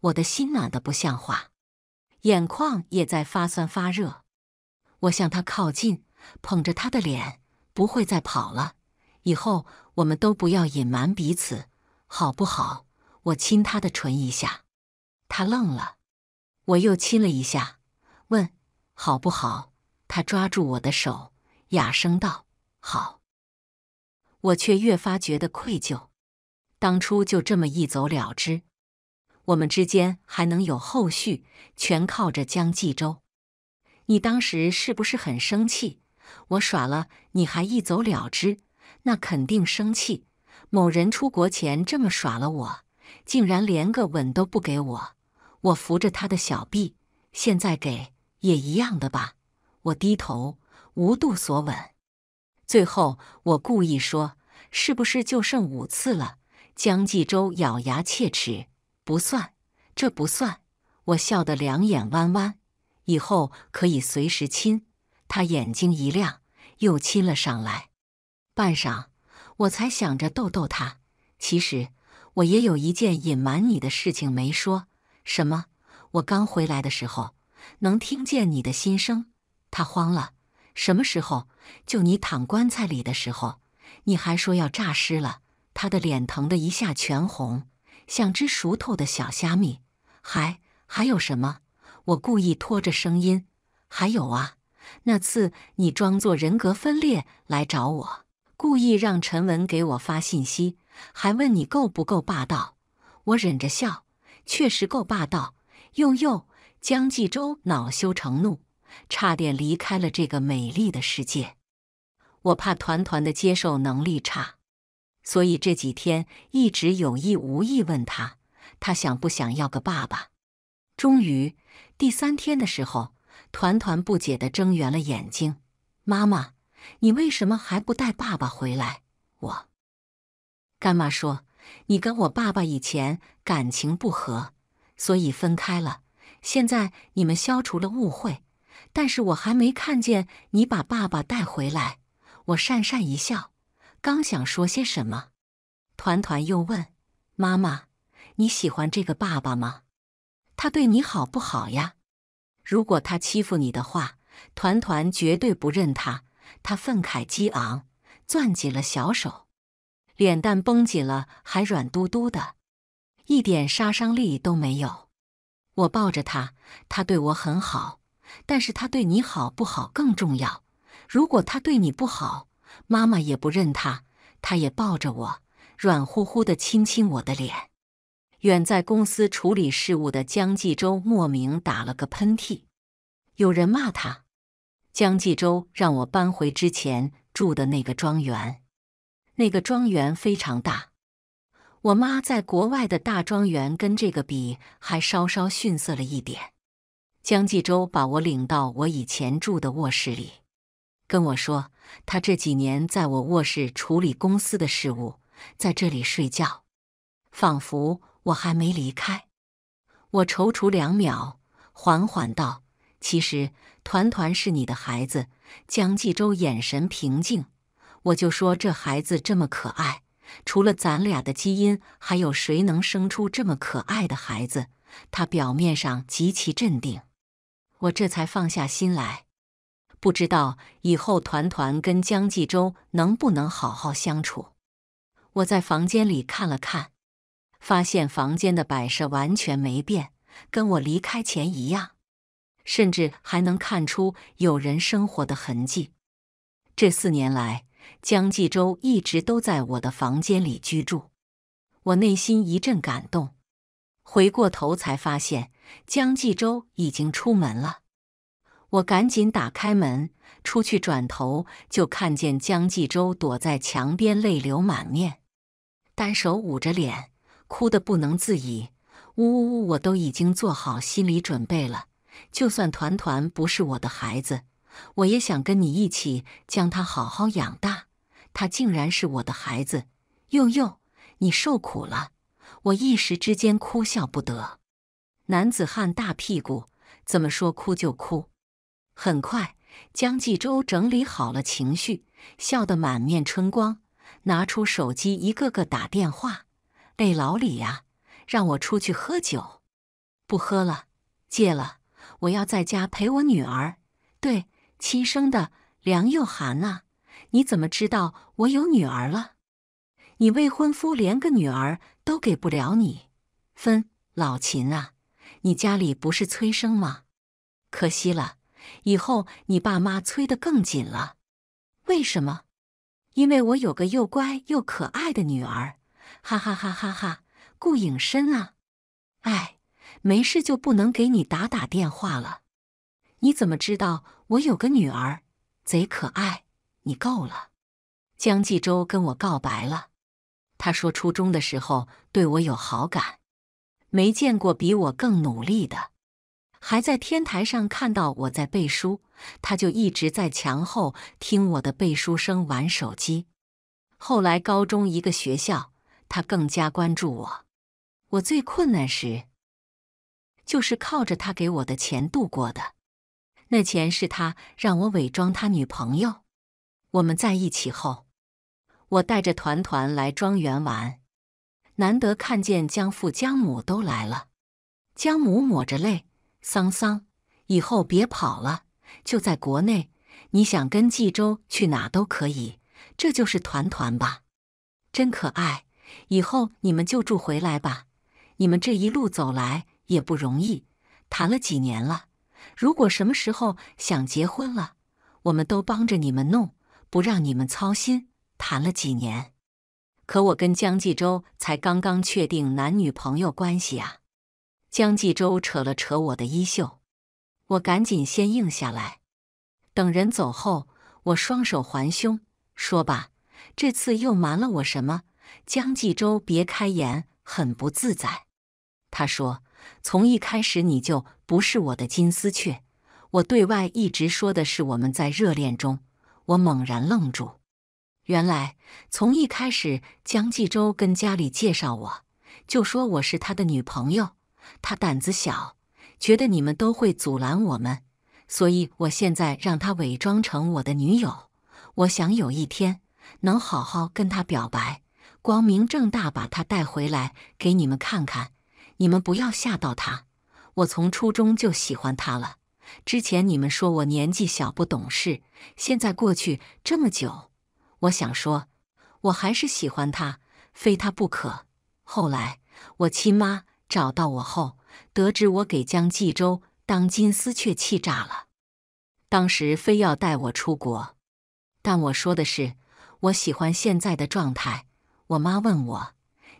我的心暖的不像话，眼眶也在发酸发热。我向他靠近，捧着他的脸，不会再跑了。以后我们都不要隐瞒彼此，好不好？我亲他的唇一下。他愣了，我又亲了一下，问：“好不好？”他抓住我的手，哑声道：“好。”我却越发觉得愧疚。当初就这么一走了之，我们之间还能有后续，全靠着江继洲。你当时是不是很生气？我耍了你还一走了之，那肯定生气。某人出国前这么耍了我，竟然连个吻都不给我。我扶着他的小臂，现在给也一样的吧。我低头无度所吻，最后我故意说：“是不是就剩五次了？”江继洲咬牙切齿：“不算，这不算。”我笑得两眼弯弯，以后可以随时亲他。眼睛一亮，又亲了上来。半晌，我才想着逗逗他。其实我也有一件隐瞒你的事情没说。什么？我刚回来的时候能听见你的心声。他慌了。什么时候？就你躺棺材里的时候。你还说要诈尸了。他的脸疼得一下全红，像只熟透的小虾米。还还有什么？我故意拖着声音。还有啊，那次你装作人格分裂来找我，故意让陈文给我发信息，还问你够不够霸道。我忍着笑。确实够霸道，又又江继周恼羞成怒，差点离开了这个美丽的世界。我怕团团的接受能力差，所以这几天一直有意无意问他，他想不想要个爸爸。终于第三天的时候，团团不解的睁圆了眼睛，妈妈，你为什么还不带爸爸回来？我干妈说。你跟我爸爸以前感情不和，所以分开了。现在你们消除了误会，但是我还没看见你把爸爸带回来。我讪讪一笑，刚想说些什么，团团又问妈妈：“你喜欢这个爸爸吗？他对你好不好呀？如果他欺负你的话，团团绝对不认他。”他愤慨激昂，攥紧了小手。脸蛋绷紧了，还软嘟嘟的，一点杀伤力都没有。我抱着他，他对我很好，但是他对你好不好更重要。如果他对你不好，妈妈也不认他。他也抱着我，软乎乎的亲亲我的脸。远在公司处理事务的江继州莫名打了个喷嚏，有人骂他。江继州让我搬回之前住的那个庄园。那个庄园非常大，我妈在国外的大庄园跟这个比还稍稍逊色了一点。江继洲把我领到我以前住的卧室里，跟我说他这几年在我卧室处理公司的事务，在这里睡觉，仿佛我还没离开。我踌躇两秒，缓缓道：“其实团团是你的孩子。”江继洲眼神平静。我就说这孩子这么可爱，除了咱俩的基因，还有谁能生出这么可爱的孩子？他表面上极其镇定，我这才放下心来。不知道以后团团跟江继州能不能好好相处。我在房间里看了看，发现房间的摆设完全没变，跟我离开前一样，甚至还能看出有人生活的痕迹。这四年来。江继洲一直都在我的房间里居住，我内心一阵感动，回过头才发现江继洲已经出门了。我赶紧打开门出去，转头就看见江继洲躲在墙边，泪流满面，单手捂着脸，哭得不能自已，呜呜呜！我都已经做好心理准备了，就算团团不是我的孩子。我也想跟你一起将他好好养大。他竟然是我的孩子！呦呦，你受苦了。我一时之间哭笑不得。男子汉大屁股，怎么说哭就哭。很快，江继洲整理好了情绪，笑得满面春光，拿出手机一个个打电话。哎，老李呀，让我出去喝酒。不喝了，戒了。我要在家陪我女儿。对。亲生的梁又寒啊！你怎么知道我有女儿了？你未婚夫连个女儿都给不了你，分老秦啊！你家里不是催生吗？可惜了，以后你爸妈催得更紧了。为什么？因为我有个又乖又可爱的女儿，哈哈哈哈哈！顾影深啊！哎，没事就不能给你打打电话了？你怎么知道？我有个女儿，贼可爱。你够了。江继洲跟我告白了。他说初中的时候对我有好感，没见过比我更努力的。还在天台上看到我在背书，他就一直在墙后听我的背书声玩手机。后来高中一个学校，他更加关注我。我最困难时，就是靠着他给我的钱度过的。那钱是他让我伪装他女朋友。我们在一起后，我带着团团来庄园玩，难得看见江父江母都来了。江母抹着泪：“桑桑，以后别跑了，就在国内，你想跟冀州去哪都可以。这就是团团吧，真可爱。以后你们就住回来吧，你们这一路走来也不容易，谈了几年了。”如果什么时候想结婚了，我们都帮着你们弄，不让你们操心。谈了几年，可我跟江继洲才刚刚确定男女朋友关系啊！江继洲扯了扯我的衣袖，我赶紧先应下来。等人走后，我双手环胸说：“吧，这次又瞒了我什么？”江继洲别开眼，很不自在。他说。从一开始你就不是我的金丝雀，我对外一直说的是我们在热恋中。我猛然愣住，原来从一开始江继周跟家里介绍我，就说我是他的女朋友。他胆子小，觉得你们都会阻拦我们，所以我现在让他伪装成我的女友。我想有一天能好好跟他表白，光明正大把他带回来给你们看看。你们不要吓到他。我从初中就喜欢他了。之前你们说我年纪小不懂事，现在过去这么久，我想说，我还是喜欢他，非他不可。后来我亲妈找到我后，得知我给江继州当金丝雀，气炸了。当时非要带我出国，但我说的是，我喜欢现在的状态。我妈问我，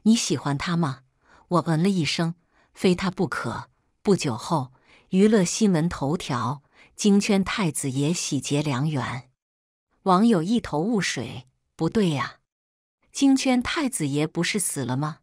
你喜欢他吗？我嗯了一声，非他不可。不久后，娱乐新闻头条：京圈太子爷喜结良缘。网友一头雾水，不对呀，京圈太子爷不是死了吗？